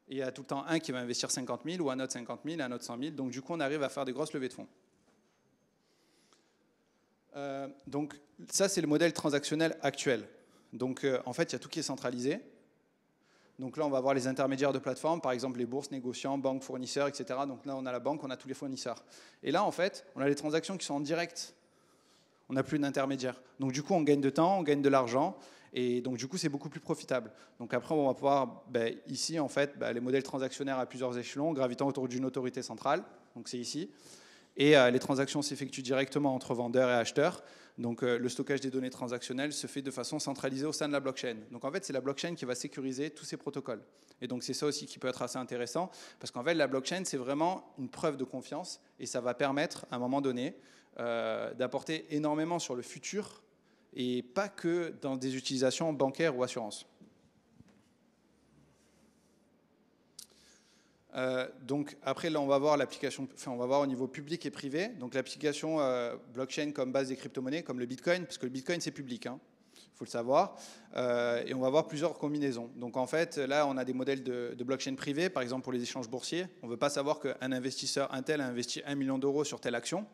Et il y a tout le temps un qui va investir 50 000 ou un autre 50 000, un autre 100 000. Donc du coup, on arrive à faire des grosses levées de fonds. Euh, donc ça, c'est le modèle transactionnel actuel. Donc euh, en fait, il y a tout qui est centralisé. Donc là, on va avoir les intermédiaires de plateforme par exemple les bourses, négociants, banques, fournisseurs, etc. Donc là, on a la banque, on a tous les fournisseurs. Et là, en fait, on a les transactions qui sont en direct. On n'a plus d'intermédiaire. Donc du coup, on gagne de temps, on gagne de l'argent. Et donc du coup, c'est beaucoup plus profitable. Donc après, on va pouvoir, ben, ici, en fait, ben, les modèles transactionnaires à plusieurs échelons, gravitant autour d'une autorité centrale. Donc c'est ici et euh, les transactions s'effectuent directement entre vendeurs et acheteurs. Donc euh, le stockage des données transactionnelles se fait de façon centralisée au sein de la blockchain. Donc en fait, c'est la blockchain qui va sécuriser tous ces protocoles. Et donc c'est ça aussi qui peut être assez intéressant, parce qu'en fait, la blockchain, c'est vraiment une preuve de confiance, et ça va permettre, à un moment donné, euh, d'apporter énormément sur le futur, et pas que dans des utilisations bancaires ou assurances. Euh, donc après, là, on va voir l'application, enfin, on va voir au niveau public et privé. Donc l'application euh, blockchain comme base des crypto-monnaies, comme le Bitcoin, parce que le Bitcoin c'est public, il hein. faut le savoir. Euh, et on va voir plusieurs combinaisons. Donc en fait, là, on a des modèles de, blockchain privé, par exemple pour les échanges boursiers. On veut pas savoir qu'un investisseur, un tel, a investi un million d'euros sur telle action.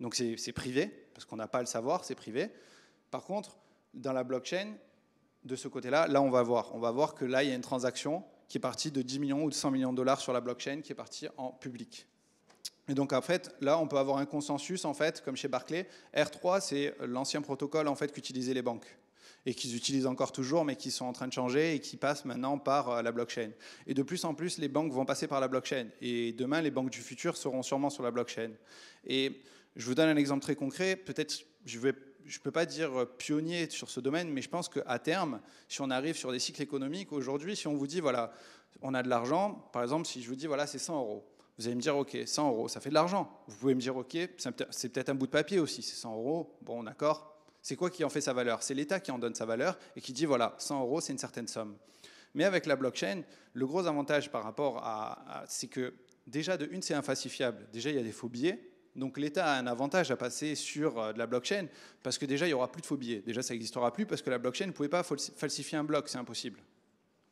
Donc c'est privé, parce qu'on n'a pas le savoir, c'est privé. Par contre, dans la blockchain, de ce côté-là, là, on va voir. On va voir que là, il y a une transaction qui est parti de 10 millions ou de 100 millions de dollars sur la blockchain, qui est parti en public. Et donc en fait, là, on peut avoir un consensus en fait, comme chez Barclay. R3, c'est l'ancien protocole en fait qu'utilisaient les banques et qu'ils utilisent encore toujours, mais qui sont en train de changer et qui passent maintenant par euh, la blockchain. Et de plus en plus, les banques vont passer par la blockchain. Et demain, les banques du futur seront sûrement sur la blockchain. Et je vous donne un exemple très concret. Peut-être, je vais je ne peux pas dire euh, pionnier sur ce domaine, mais je pense qu'à terme, si on arrive sur des cycles économiques, aujourd'hui, si on vous dit, voilà, on a de l'argent, par exemple, si je vous dis, voilà, c'est 100 euros, vous allez me dire, ok, 100 euros, ça fait de l'argent. Vous pouvez me dire, ok, c'est peut-être un bout de papier aussi, c'est 100 euros, bon, d'accord. C'est quoi qui en fait sa valeur C'est l'État qui en donne sa valeur et qui dit, voilà, 100 euros, c'est une certaine somme. Mais avec la blockchain, le gros avantage par rapport à, c'est que déjà, de une, c'est infalsifiable. Déjà, il y a des faux billets donc l'État a un avantage à passer sur euh, de la blockchain parce que déjà il y aura plus de faux billets. Déjà ça n'existera plus parce que la blockchain ne pouvait pas falsifier un bloc, c'est impossible.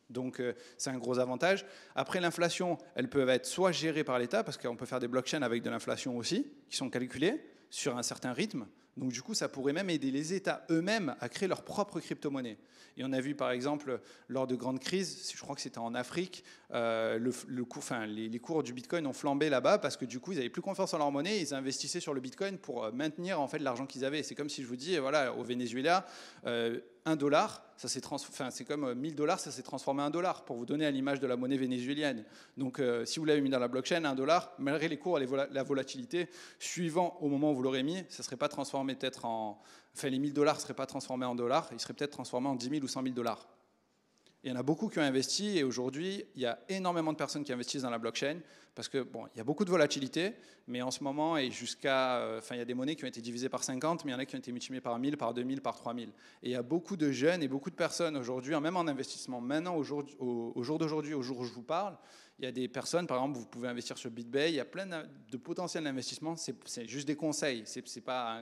Donc euh, c'est un gros avantage. Après l'inflation, elles peuvent être soit gérées par l'État parce qu'on peut faire des blockchains avec de l'inflation aussi qui sont calculées sur un certain rythme. Donc du coup, ça pourrait même aider les États eux-mêmes à créer leur propre crypto-monnaie. Et on a vu par exemple lors de grandes crises, je crois que c'était en Afrique, euh, le, enfin, les, cours du Bitcoin ont flambé là-bas parce que du coup, ils n'avaient plus confiance en leur monnaie, ils investissaient sur le Bitcoin pour euh, maintenir en fait l'argent qu'ils avaient. C'est comme si je vous dis, voilà, au Venezuela. Euh, 1 dollar, ça s'est enfin, c'est comme 1000 euh, dollars, ça s'est transformé en 1 dollar, pour vous donner à l'image de la monnaie vénézuélienne. Donc euh, si vous l'avez mis dans la blockchain, 1 dollar, malgré les cours et la volatilité, suivant au moment où vous l'aurez mis, ça serait pas transformé peut-être en... les 1000 dollars ne seraient pas transformés en dollars, ils seraient peut-être transformés en 10 000 ou 100 000 dollars. Il y en a beaucoup qui ont investi et aujourd'hui, il y a énormément de personnes qui investissent dans la blockchain parce que bon, il y a beaucoup de volatilité, mais en ce moment et jusqu'à euh, enfin il y a des monnaies qui ont été divisées par 50, mais il y en a qui ont été multipliées par 1000, par 2000, par 3000. Et il y a beaucoup de jeunes et beaucoup de personnes aujourd'hui, même en investissement maintenant au jour, au, jour d'aujourd'hui, au jour où je vous parle, il y a des personnes, par exemple, vous pouvez investir sur BitBay, il y a plein de potentiel d'investissement, c'est juste des conseils, c'est pas,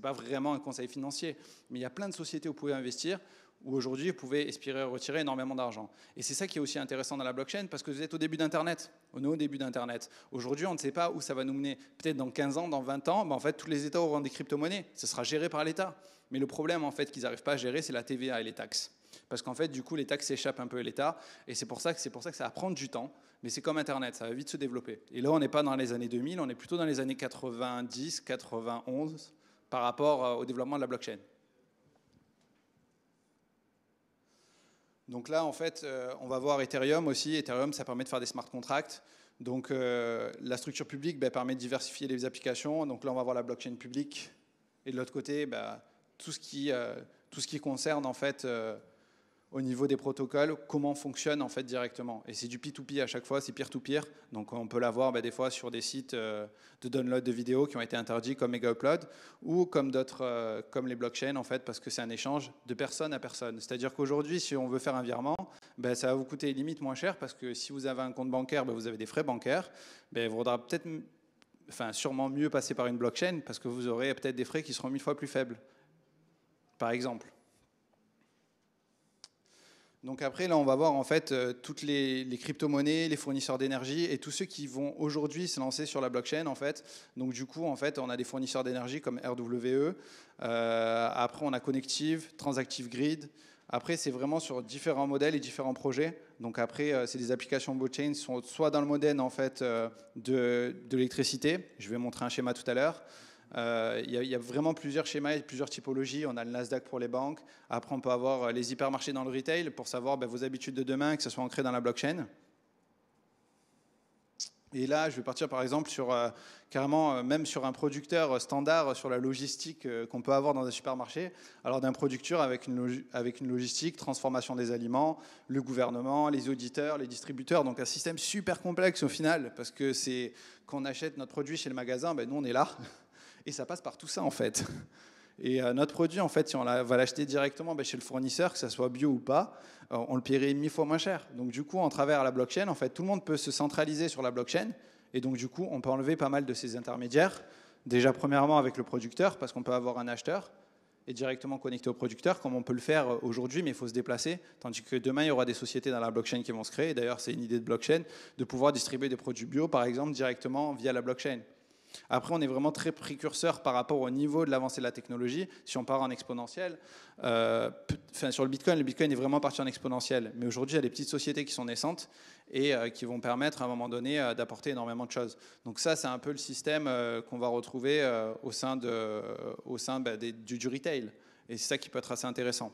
pas vraiment un conseil financier, mais il y a plein de sociétés où vous pouvez investir où aujourd'hui vous pouvez espérer retirer énormément d'argent. Et c'est ça qui est aussi intéressant dans la blockchain parce que vous êtes au début d'Internet, on est au début d'Internet. Aujourd'hui, on ne sait pas où ça va nous mener. Peut-être dans 15 ans, dans 20 ans, ben en fait, tous les États auront des crypto-monnaies. Ce sera géré par l'État. Mais le problème en fait qu'ils n'arrivent pas à gérer, c'est la TVA et les taxes. Parce qu'en fait, du coup, les taxes échappent un peu à l'État. Et c'est pour, ça que, c'est pour ça que ça va prendre du temps. Mais c'est comme Internet, ça va vite se développer. Et là, on n'est pas dans les années 2000, on est plutôt dans les années 90, 91 par rapport euh, au développement de la blockchain. Donc là, en fait, euh, on va voir Ethereum aussi. Ethereum, ça permet de faire des smart contracts. Donc euh, la structure publique bah, permet de diversifier les applications. Donc là, on va voir la blockchain publique. Et de l'autre côté, bah, tout, ce qui, euh, tout ce qui concerne en fait au niveau des protocoles, comment fonctionne en fait directement. Et c'est du P2P à chaque fois, c'est peer-to-peer. Donc on peut l'avoir bah, des fois sur des sites euh, de download de vidéos qui ont été interdits comme Mega Upload ou comme d'autres, euh, comme les blockchains en fait, parce que c'est un échange de personne à personne. C'est-à-dire qu'aujourd'hui, si on veut faire un virement, bah, ça va vous coûter limite moins cher parce que si vous avez un compte bancaire, bah, vous avez des frais bancaires. il vous voudrez peut-être, enfin sûrement mieux passer par une blockchain parce que vous aurez peut-être des frais qui seront mille fois plus faibles, par exemple. Donc après, là, on va voir en fait euh, toutes les, crypto-monnaies, les fournisseurs d'énergie et tous ceux qui vont aujourd'hui se lancer sur la blockchain en fait. Donc du coup, en fait, on a des fournisseurs d'énergie comme RWE. Euh, après, on a Connective, Transactive Grid. Après, c'est vraiment sur différents modèles et différents projets. Donc après, euh, c'est des applications blockchain sont soit dans le modèle en fait de l'électricité. Je vais montrer un schéma tout à l'heure. Euh, il, y a, vraiment plusieurs schémas et plusieurs typologies. On a le Nasdaq pour les banques. Après, on peut avoir euh, les hypermarchés dans le retail pour savoir ben, vos habitudes de demain, que ce soit ancré dans la blockchain. Et là, je vais partir par exemple sur euh, carrément même sur un producteur standard sur la logistique qu'on peut avoir dans un supermarché. Alors d'un producteur avec une, logistique, transformation des aliments, le gouvernement, les auditeurs, les distributeurs. Donc un système super complexe au final parce que c'est qu'on achète notre produit chez le magasin, ben, nous on est là. Et ça passe par tout ça, en fait. Et euh, notre produit, en fait, si on va l'acheter directement ben, chez le fournisseur, que ça soit bio ou pas, euh, on le paierait demi fois moins cher. Donc, du coup, en travers la blockchain, en fait, tout le monde peut se centraliser sur la blockchain. Et donc, du coup, on peut enlever pas mal de ces intermédiaires. Déjà, premièrement, avec le producteur, parce qu'on peut avoir un acheteur et directement connecté au producteur, comme on peut le faire euh, aujourd'hui, mais il faut se déplacer. Tandis que demain, il y aura des sociétés dans la blockchain qui vont se créer. D'ailleurs, c'est une idée de blockchain, de pouvoir distribuer des produits bio, par exemple, directement via la blockchain. Après, on est vraiment très précurseur par rapport au niveau de l'avancée de la technologie. Si on part en exponentiel euh, sur le Bitcoin, le Bitcoin est vraiment parti en exponentiel Mais aujourd'hui, il y a des petites sociétés qui sont naissantes et euh, qui vont permettre à un moment donné euh, d'apporter énormément de choses. Donc ça, c'est un peu le système qu'on va retrouver au sein, bah, du, du retail. Et c'est ça qui peut être assez intéressant.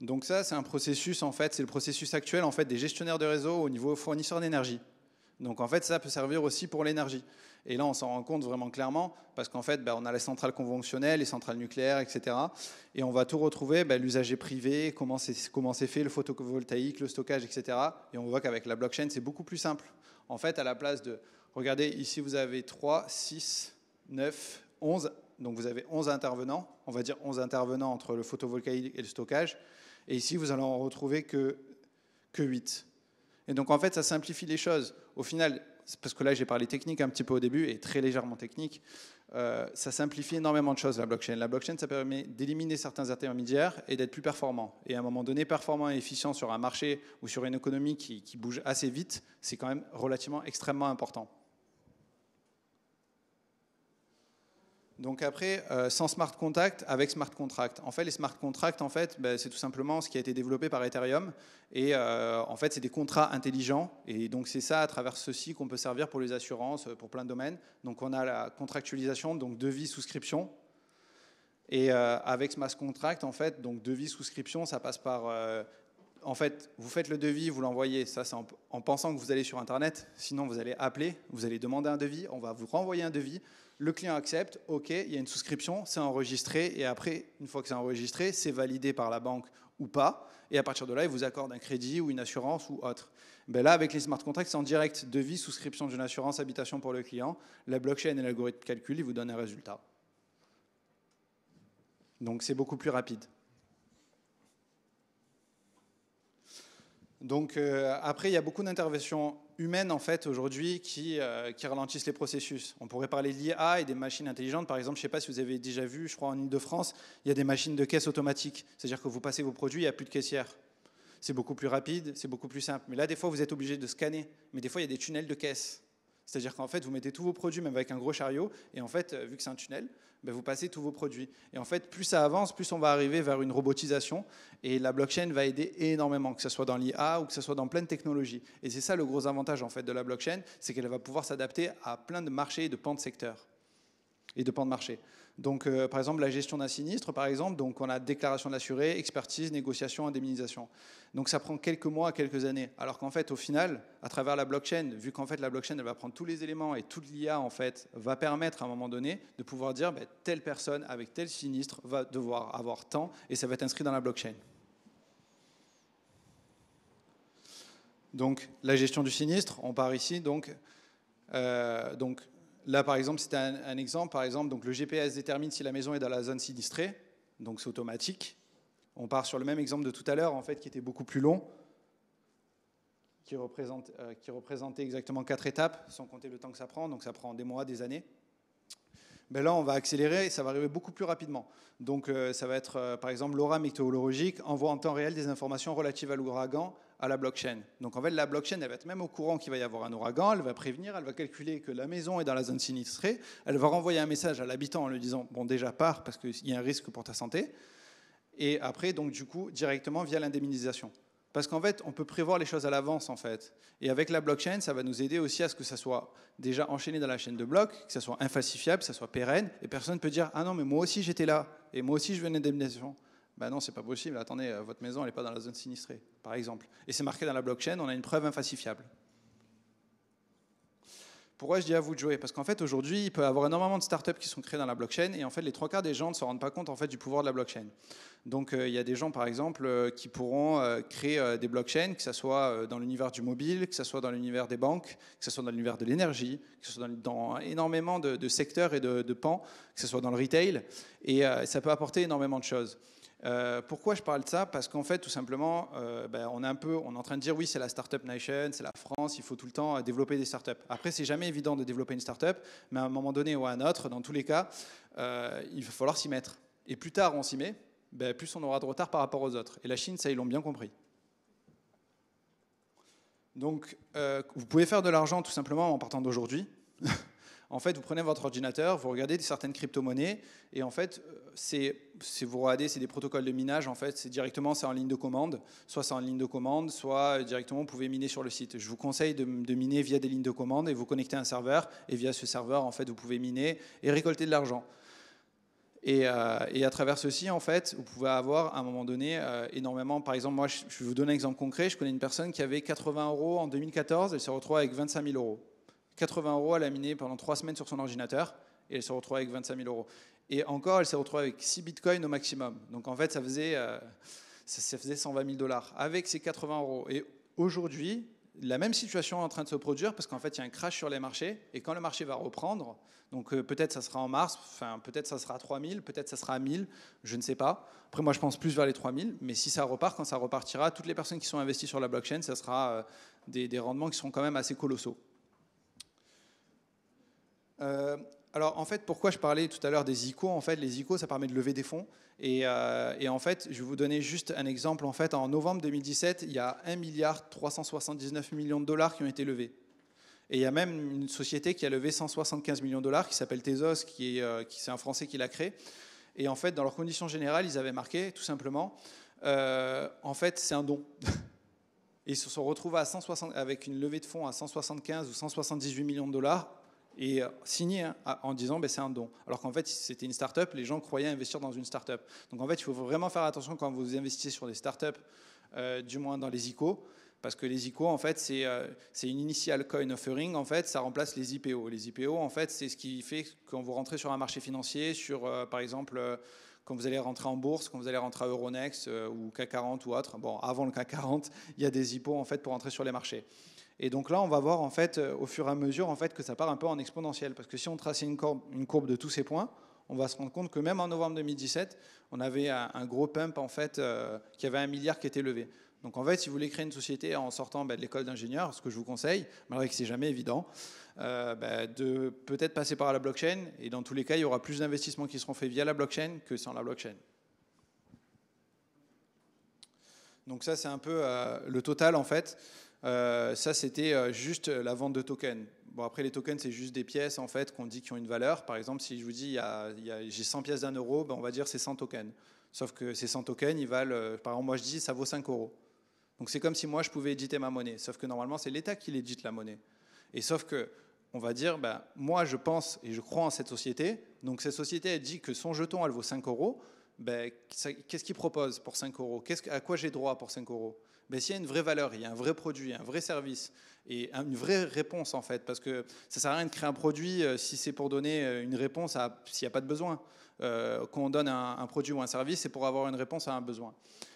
Donc ça, c'est un processus en fait, c'est le processus actuel en fait des gestionnaires de réseau au niveau fournisseur d'énergie. Donc en fait, ça peut servir aussi pour l'énergie. Et là, on s'en rend compte vraiment clairement, parce qu'en fait, ben, on a les centrales conventionnelles, les centrales nucléaires, etc. Et on va tout retrouver, ben, l'usager privé, comment c'est fait, le photovoltaïque, le stockage, etc. Et on voit qu'avec la blockchain, c'est beaucoup plus simple. En fait, à la place de... Regardez, ici, vous avez 3, 6, 9, 11. Donc vous avez 11 intervenants, on va dire 11 intervenants entre le photovoltaïque et le stockage. Et ici, vous allez en retrouver que, que 8. Et donc en fait, ça simplifie les choses. Au final, parce que là j'ai parlé technique un petit peu au début et très légèrement technique, euh, ça simplifie énormément de choses la blockchain. La blockchain, ça permet d'éliminer certains intermédiaires et d'être plus performant. Et à un moment donné, performant et efficient sur un marché ou sur une économie qui bouge assez vite, c'est quand même relativement extrêmement important. Donc après, euh, sans smart contract, avec smart contract. En fait, les smart contracts, en fait, ben, c'est tout simplement ce qui a été développé par Ethereum. Et euh, en fait, c'est des contrats intelligents. Et donc c'est ça, à travers ceci, qu'on peut servir pour les assurances, euh, pour plein de domaines. Donc on a la contractualisation, donc devis, souscription. Et avec smart contract, en fait, donc devis, souscription, ça passe par en fait, vous faites le devis, vous l'envoyez, ça c'est en, pensant que vous allez sur Internet, sinon vous allez appeler, vous allez demander un devis, on va vous renvoyer un devis, le client accepte, ok, il y a une souscription, c'est enregistré, et après, une fois que c'est enregistré, c'est validé par la banque ou pas, et à partir de là, il vous accorde un crédit ou une assurance ou autre. Ben là, avec les smart contracts, c'est en direct, devis, souscription d'une assurance, habitation pour le client, la blockchain et l'algorithme calcul, ils vous donnent un résultat. Donc c'est beaucoup plus rapide. Donc euh, après, il y a beaucoup d'interventions humaines en fait aujourd'hui qui, euh, ralentissent les processus. On pourrait parler de l'IA et des machines intelligentes. Par exemple, je ne sais pas si vous avez déjà vu, je crois en Ile-de-France, il y a des machines de caisse automatiques. C'est-à-dire que vous passez vos produits, il n'y a plus de caissière. C'est beaucoup plus rapide, c'est beaucoup plus simple. Mais là, des fois, vous êtes obligé de scanner. Mais des fois, il y a des tunnels de caisse. C'est-à-dire qu'en fait, vous mettez tous vos produits, même avec un gros chariot, et en fait, euh, vu que c'est un tunnel, ben, vous passez tous vos produits. Et en fait, plus ça avance, plus on va arriver vers une robotisation, et la blockchain va aider énormément, que ce soit dans l'IA ou que ce soit dans plein de technologies. Et c'est ça le gros avantage en fait de la blockchain, c'est qu'elle va pouvoir s'adapter à plein de marchés et de pans de secteurs et de pans de marché. Donc, euh, par exemple, la gestion d'un sinistre, par exemple, donc on a déclaration de l'assuré, expertise, négociation, indemnisation. Donc, ça prend quelques mois, quelques années. Alors qu'en fait, au final, à travers la blockchain, vu qu'en fait la blockchain elle va prendre tous les éléments et toute l'IA en fait va permettre à un moment donné de pouvoir dire ben, telle personne avec tel sinistre va devoir avoir tant et ça va être inscrit dans la blockchain. Donc la gestion du sinistre, on part ici donc euh, donc Là, par exemple, c'est un, exemple. Par exemple, donc le GPS détermine si la maison est dans la zone sinistrée, donc c'est automatique. On part sur le même exemple de tout à l'heure, en fait, qui était beaucoup plus long, qui, euh, représentait exactement quatre étapes, sans compter le temps que ça prend. Donc ça prend des mois, des années. Mais ben là, on va accélérer et ça va arriver beaucoup plus rapidement. Donc, euh, ça va être, euh, par exemple, l'aura météorologique envoie en temps réel des informations relatives à l'ouragan à la blockchain. Donc en fait, la blockchain, elle va être même au courant qu'il va y avoir un ouragan, elle va prévenir, elle va calculer que la maison est dans la zone sinistrée, elle va renvoyer un message à l'habitant en lui disant, bon déjà pars parce qu'il y a un risque pour ta santé, et après, donc du coup, directement via l'indemnisation. Parce qu'en fait, on peut prévoir les choses à l'avance, en fait. Et avec la blockchain, ça va nous aider aussi à ce que ça soit déjà enchaîné dans la chaîne de blocs, que ça soit infalsifiable, que ça soit pérenne, et personne ne peut dire, ah non, mais moi aussi j'étais là, et moi aussi je veux une indemnisation ben non, c'est pas possible, attendez, euh, votre maison, elle n'est pas dans la zone sinistrée, par exemple. Et c'est marqué dans la blockchain, on a une preuve infalsifiable. Pourquoi je dis à vous de jouer Parce qu'en fait, aujourd'hui, il peut y avoir énormément de startups qui sont créées dans la blockchain, et en fait, les trois quarts des gens ne se rendent pas compte en fait, du pouvoir de la blockchain. Donc, euh, il y a des gens, par exemple, euh, qui pourront créer des blockchains, que ce soit dans l'univers du mobile, que ce soit dans l'univers des banques, que ce soit dans l'univers de l'énergie, que ce soit dans, énormément de, secteurs et de, pans, que ce soit dans le retail, et ça peut apporter énormément de choses. Euh, pourquoi je parle de ça Parce qu'en fait, tout simplement, euh, ben, on, est un peu, on est en train de dire oui, c'est la Startup Nation, c'est la France, il faut tout le temps euh, développer des startups. Après, c'est jamais évident de développer une startup, mais à un moment donné ou à un autre, dans tous les cas, il va falloir s'y mettre. Et plus tard on s'y met, ben, plus on aura de retard par rapport aux autres. Et la Chine, ça, ils l'ont bien compris. Donc, vous pouvez faire de l'argent tout simplement en partant d'aujourd'hui. En fait, vous prenez votre ordinateur, vous regardez certaines crypto-monnaies, et en fait, c'est, vous regardez, c'est des protocoles de minage, en fait, c'est directement, c'est en ligne de commande, soit c'est en ligne de commande, soit euh, directement, vous pouvez miner sur le site. Je vous conseille de, miner via des lignes de commande et vous connectez un serveur, et via ce serveur, en fait, vous pouvez miner et récolter de l'argent. Et, euh, à travers ceci, en fait, vous pouvez avoir à un moment donné euh, énormément. Par exemple, moi, je, vais vous donner un exemple concret. Je connais une personne qui avait 80 euros en 2014. Elle se retrouve avec 25 000 euros. 80 euros, à la miner pendant 3 semaines sur son ordinateur et elle s'est retrouvée avec 25 000 euros. Et encore, elle s'est retrouvée avec 6 bitcoins au maximum. Donc en fait, ça faisait, euh, ça, faisait 120 000 dollars avec ces 80 euros. Et aujourd'hui, la même situation est en train de se produire parce qu'en fait, il y a un crash sur les marchés. Et quand le marché va reprendre, donc euh, peut-être ça sera en mars, enfin, peut-être ça sera à 3000, peut-être ça sera à 1000, je ne sais pas. Après, moi, je pense plus vers les 3000. Mais si ça repart, quand ça repartira, toutes les personnes qui sont investies sur la blockchain, ça sera euh, des, des rendements qui seront quand même assez colossaux. Euh, alors en fait, pourquoi je parlais tout à l'heure des ICO En fait, les ICO, ça permet de lever des fonds. Euh, et, en fait, je vais vous donner juste un exemple. En fait, en novembre 2017, il y a 1 milliard 379 millions de dollars qui ont été levés. Et il y a même une société qui a levé 175 millions de dollars qui s'appelle Tezos, qui est, euh, c'est un Français qui l'a créé. Et en fait, dans leurs conditions générales, ils avaient marqué tout simplement, en fait, c'est un don. Et ils se sont retrouvés à avec une levée de fonds à 175 ou 178 millions de dollars et euh, signer hein, en disant ben, c'est un don. Alors qu'en fait, c'était une start-up, les gens croyaient investir dans une start-up. Donc en fait, il faut vraiment faire attention quand vous investissez sur des start-up, euh, du moins dans les ICO, parce que les ICO, en fait, c'est euh, une initial coin offering, en fait, ça remplace les IPO. Les IPO, en fait, c'est ce qui fait quand vous rentrez sur un marché financier, sur, par exemple, quand vous allez rentrer en bourse, quand vous allez rentrer à Euronext ou k 40 ou autre, bon, avant le k 40, il y a des IPO, en fait, pour rentrer sur les marchés. Et donc là, on va voir en fait, euh, au fur et à mesure en fait, que ça part un peu en exponentiel. Parce que si on traçait une courbe, de tous ces points, on va se rendre compte que même en novembre 2017, on avait un, gros pump en fait, euh, qui avait un milliard qui était levé. Donc en fait, si vous voulez créer une société en sortant bah, de l'école d'ingénieur, ce que je vous conseille, malgré que ce n'est jamais évident, euh, bah, de peut-être passer par la blockchain. Et dans tous les cas, il y aura plus d'investissements qui seront faits via la blockchain que sans la blockchain. Donc ça, c'est un peu le total en fait. Euh, ça, c'était euh, juste euh, la vente de tokens. Bon, après, les tokens, c'est juste des pièces en fait qu'on dit qui ont une valeur. Par exemple, si je vous dis j'ai 100 pièces d'un euro, ben, on va dire c'est 100 tokens. Sauf que ces 100 tokens, ils valent, par exemple, moi je dis ça vaut 5 euros. Donc c'est comme si moi je pouvais éditer ma monnaie. Sauf que normalement, c'est l'État qui l'édite la monnaie. Et sauf que on va dire, ben, moi je pense et je crois en cette société, donc cette société elle dit que son jeton elle vaut 5 euros, ben, qu'est-ce qu'il propose pour 5 euros À quoi j'ai droit pour 5 euros ben, s'il y a une vraie valeur, il y a un vrai produit, un vrai service et une vraie réponse en fait, parce que ça sert à rien de créer un produit euh, si c'est pour donner euh, une réponse s'il n'y a pas de besoin. Euh, quand donne un, produit ou un service, c'est pour avoir une réponse à un besoin.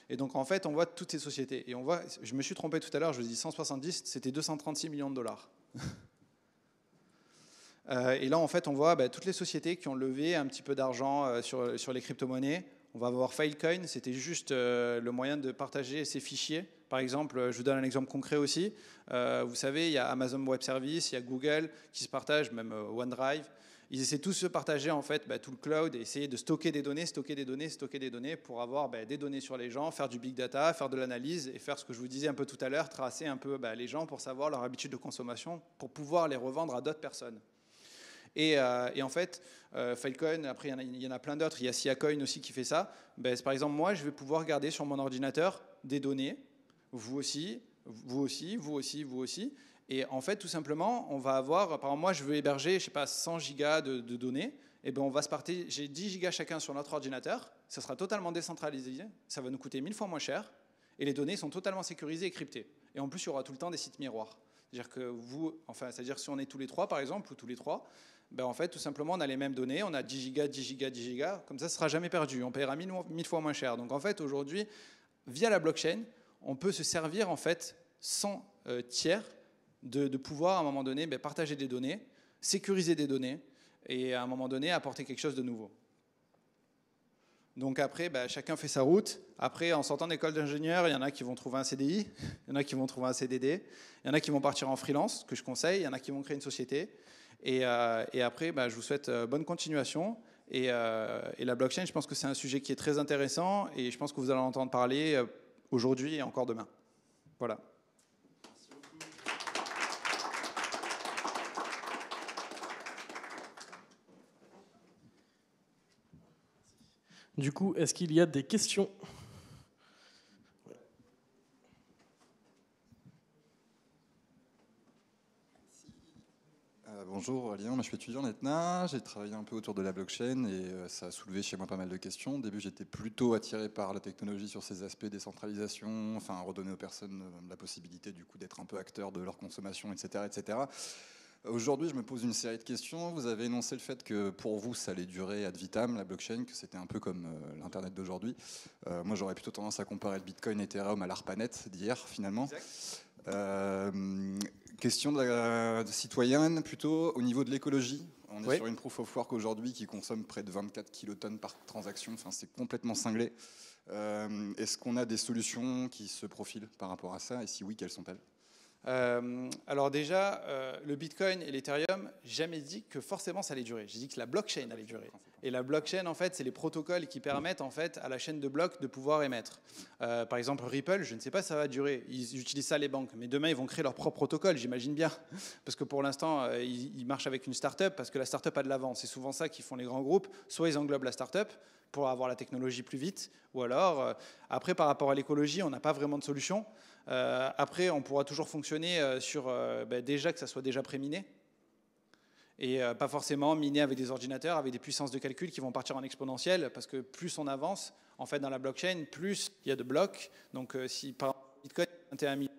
Et donc en fait, on voit toutes ces sociétés. Et on voit, je me suis trompé tout à l'heure, je vous dis 170, c'était 236 millions de dollars. Euh, et là, en fait, on voit bah, toutes les sociétés qui ont levé un petit peu d'argent sur, sur les crypto-monnaies. On va avoir Filecoin, c'était juste le moyen de partager ses fichiers par exemple, euh, je vous donne un exemple concret aussi. Euh, vous savez, il y a Amazon Web Service, il y a Google qui se partagent, même euh, OneDrive. Ils essaient tous de se partager en fait bah, tout le cloud et essayer de stocker des données, stocker des données, stocker des données pour avoir bah, des données sur les gens, faire du big data, faire de l'analyse et faire ce que je vous disais un peu tout à l'heure, tracer un peu bah, les gens pour savoir leur habitude de consommation pour pouvoir les revendre à d'autres personnes. Et, en fait, Falcon, Filecoin, après il y, en a plein d'autres, il y a Siacoin aussi qui fait ça. par exemple, moi, je vais pouvoir garder sur mon ordinateur des données vous aussi, vous aussi, vous aussi, vous aussi. Et en fait, tout simplement, on va avoir, par moi, je veux héberger, je sais pas, 100 gigas de, données. Et eh ben, on va se partir, j'ai 10 gigas chacun sur notre ordinateur. Ça sera totalement décentralisé. Ça va nous coûter 1000 fois moins cher. Et les données sont totalement sécurisées et cryptées. Et en plus, il y aura tout le temps des sites miroirs. C'est-à-dire que vous, enfin, c'est-à-dire si on est tous les trois, par exemple, ou tous les trois, ben en fait, tout simplement, on a les mêmes données, on a 10 gigas, 10 gigas, 10 gigas. Comme ça, ce sera jamais perdu. On paiera 1000 fois moins cher. Donc, en fait, aujourd'hui, via la blockchain, on peut se servir en fait sans euh, tiers de, pouvoir à un moment donné ben, partager des données, sécuriser des données et à un moment donné apporter quelque chose de nouveau. Donc après, ben, chacun fait sa route. Après, en sortant d'école d'ingénieur, il y en a qui vont trouver un CDI, il y en a qui vont trouver un CDD, il y en a qui vont partir en freelance, que je conseille, il y en a qui vont créer une société. Et, euh, après, ben, je vous souhaite euh, bonne continuation. Et, et, la blockchain, je pense que c'est un sujet qui est très intéressant et je pense que vous allez en entendre parler aujourd'hui et encore demain. Voilà. Du coup, est-ce qu'il y a des questions bonjour moi je suis étudiant en ETNA, j'ai travaillé un peu autour de la blockchain et euh, ça a soulevé chez moi pas mal de questions. Au début, j'étais plutôt attiré par la technologie sur ses aspects décentralisation, enfin redonner aux personnes euh, la possibilité du coup d'être un peu acteur de leur consommation, etc. etc. Aujourd'hui, je me pose une série de questions. Vous avez énoncé le fait que pour vous, ça allait durer ad vitam, la blockchain, que c'était un peu comme euh, l'Internet d'aujourd'hui. moi, j'aurais plutôt tendance à comparer le Bitcoin et Ethereum à l'ARPANET d'hier, finalement. Euh, question de, la, citoyenne plutôt au niveau de l'écologie. On est sur une proof of work aujourd'hui qui consomme près de 24 kilotonnes par transaction. Enfin, c'est complètement cinglé. Euh, est-ce qu'on a des solutions qui se profilent par rapport à ça Et si oui, quelles sont-elles euh, alors déjà, euh, le Bitcoin et l'Ethereum, jamais dit que forcément ça allait durer. J'ai dit que la blockchain allait durer. Et la blockchain, en fait, c'est les protocoles qui permettent en fait à la chaîne de blocs de pouvoir émettre. Euh, par exemple, Ripple, je ne sais pas si ça va durer. Ils utilisent ça les banques, mais demain ils vont créer leur propre protocole, j'imagine bien, parce que pour l'instant ils, ils, marchent avec une start up parce que la start up a de l'avance. C'est souvent ça qu'ils font les grands groupes. Soit ils englobent la start up pour avoir la technologie plus vite, ou alors après par rapport à l'écologie, on n'a pas vraiment de solution. Euh, après, on pourra toujours fonctionner euh, sur euh, ben, déjà que ça soit déjà préminé. Et pas forcément miné avec des ordinateurs, avec des puissances de calcul qui vont partir en exponentielle, parce que plus on avance, en fait, dans la blockchain, plus il y a de blocs. Donc, si par Bitcoin, 21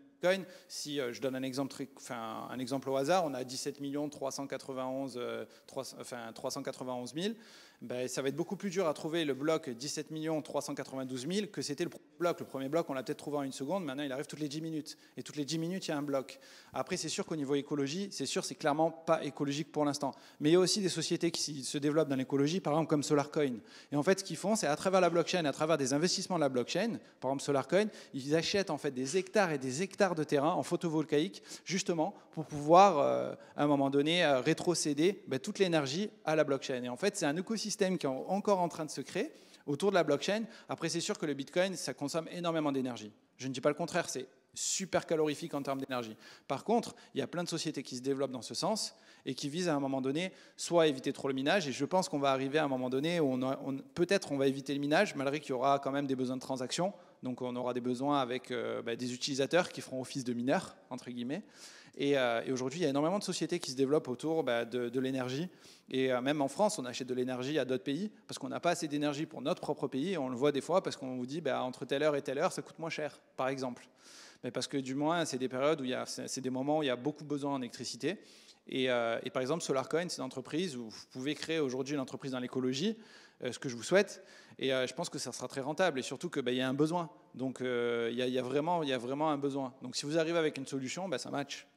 si je donne un exemple, enfin, un exemple au hasard, on a 17 391, 391 000. Ben, ça va être beaucoup plus dur à trouver le bloc 17 392 000 que c'était le premier bloc. Le premier bloc, on l'a peut-être trouvé en une seconde, maintenant il arrive toutes les 10 minutes. Et toutes les 10 minutes, il y a un bloc. Après, c'est sûr qu'au niveau écologie, c'est sûr, c'est clairement pas écologique pour l'instant. Mais il y a aussi des sociétés qui se développent dans l'écologie, par exemple comme SolarCoin. Et en fait, ce qu'ils font, c'est à travers la blockchain, à travers des investissements de la blockchain, par exemple SolarCoin, ils achètent en fait des hectares et des hectares de terrain en photovoltaïque, justement pour pouvoir, euh, à un moment donné, euh, rétrocéder ben, toute l'énergie à la blockchain. Et en fait, c'est un écosystème qui est encore en train de se créer autour de la blockchain. Après, c'est sûr que le Bitcoin, ça consomme énormément d'énergie. Je ne dis pas le contraire, c'est super calorifique en termes d'énergie. Par contre, il y a plein de sociétés qui se développent dans ce sens et qui visent à un moment donné soit éviter trop le minage, et je pense qu'on va arriver à un moment donné où on, peut-être on va éviter le minage, malgré qu'il y aura quand même des besoins de transactions donc on aura des besoins avec euh, bah, des utilisateurs qui feront office de mineurs, entre guillemets. Euh, et, aujourd'hui, il y a énormément de sociétés qui se développent autour bah, de, l'énergie. Et euh, même en France, on achète de l'énergie à d'autres pays parce qu'on n'a pas assez d'énergie pour notre propre pays. Et on le voit des fois parce qu'on vous dit bah, entre telle heure et telle heure, ça coûte moins cher, par exemple. Mais parce que du moins, c'est des périodes où il y a, c'est des moments où il y a beaucoup besoin en électricité. Euh, et, par exemple, SolarCoin, c'est une entreprise où vous pouvez créer aujourd'hui une entreprise dans l'écologie, ce que je vous souhaite. Et je pense que ça sera très rentable. Et surtout qu'il bah, y a un besoin. Donc il y a, vraiment, vraiment un besoin. Donc si vous arrivez avec une solution, ça match.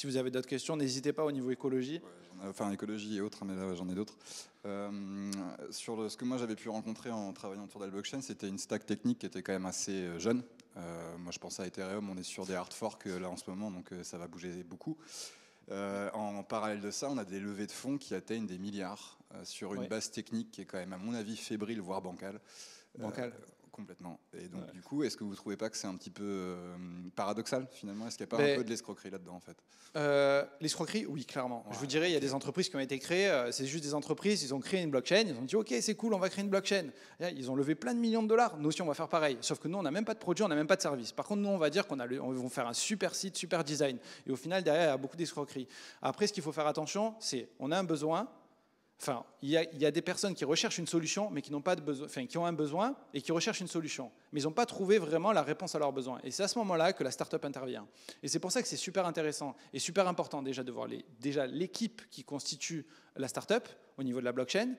Si vous avez d'autres questions, n'hésitez pas au niveau écologie. enfin, écologie et autres, mais là, j'en ai d'autres. Euh, sur ce que moi j'avais pu rencontrer en travaillant autour d'Alblockchain, c'était une stack technique qui était quand même assez euh, jeune. Euh, moi, je pense à Ethereum, on est sur des hard forks là en ce moment, donc ça va bouger beaucoup. en parallèle de ça, on a des levées de fonds qui atteignent des milliards sur une base technique qui est quand même, à mon avis, fébrile, voire bancale. Bancale. Complètement. Et donc, du coup, est-ce que vous ne trouvez pas que c'est un petit peu euh, paradoxal, finalement Est-ce qu'il n'y a pas un peu de l'escroquerie là-dedans, en fait euh, L'escroquerie, oui, clairement. Je vous dirais, il y a des entreprises qui ont été créées, euh, c'est juste des entreprises, ils ont créé une blockchain, ils ont dit, OK, c'est cool, on va créer une blockchain. ils ont levé plein de millions de dollars. Nous aussi, on va faire pareil. Sauf que nous, on n'a même pas de produit, on n'a même pas de service. Par contre, nous, on va dire qu'on va faire un super site, super design. Et au final, derrière, il y a beaucoup d'escroquerie. Après, ce qu'il faut faire attention, c'est on a un besoin, Enfin, il y, a, des personnes qui recherchent une solution, mais qui n'ont pas de besoin, enfin, qui ont un besoin et qui recherchent une solution, mais ils n'ont pas trouvé vraiment la réponse à leurs besoins. Et c'est à ce moment-là que la start-up intervient. Et c'est pour ça que c'est super intéressant et super important déjà de voir déjà l'équipe qui constitue la start-up au niveau de la blockchain.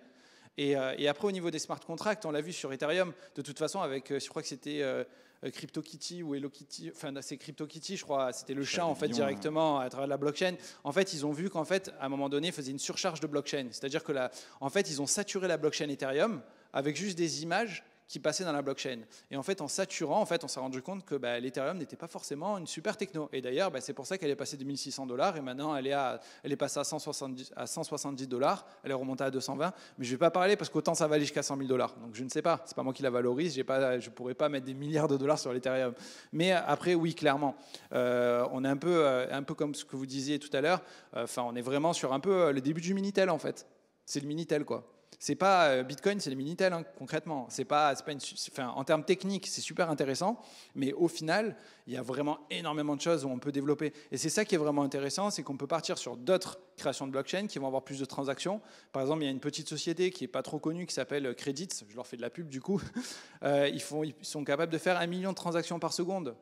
Euh, et, après, au niveau des smart contracts, on l'a vu sur Ethereum, de toute façon, avec, euh, je crois que c'était. Euh, euh, CryptoKitty ou HelloKitty, enfin c'est CryptoKitty, je crois, c'était le chat en fait hein. directement à travers la blockchain. En fait, ils ont vu qu'en fait, à un moment donné, ils faisaient une surcharge de blockchain, c'est-à-dire que là, en fait, ils ont saturé la blockchain Ethereum avec juste des images qui passait dans la blockchain. Et en fait, en saturant, en fait, on s'est rendu compte que bah, l'Ethereum n'était pas forcément une super techno. Et d'ailleurs, bah, c'est pour ça qu'elle est passée de 1600 dollars et maintenant elle est, à, elle passée à 170, dollars. Elle est remontée à 220. Mais je ne vais pas parler parce qu'autant ça va jusqu'à 100 000 dollars. Donc je ne sais pas. C'est pas moi qui la valorise. je ne pourrais pas mettre des milliards de dollars sur l'Ethereum. Mais euh, après, oui, clairement, euh, on est un peu, euh, un peu comme ce que vous disiez tout à l'heure. Enfin, on est vraiment sur un peu le début du Minitel en fait. C'est le Minitel quoi c'est pas euh, Bitcoin, c'est les Minitel hein, concrètement. C'est pas, pas en termes techniques, c'est super intéressant, mais au final, il y a vraiment énormément de choses où on peut développer. Et c'est ça qui est vraiment intéressant, c'est qu'on peut partir sur d'autres créations de blockchain qui vont avoir plus de transactions. Par exemple, il y a une petite société qui est pas trop connue qui s'appelle euh, Credits. Je leur fais de la pub du coup. Euh, ils sont capables de faire un million de transactions par seconde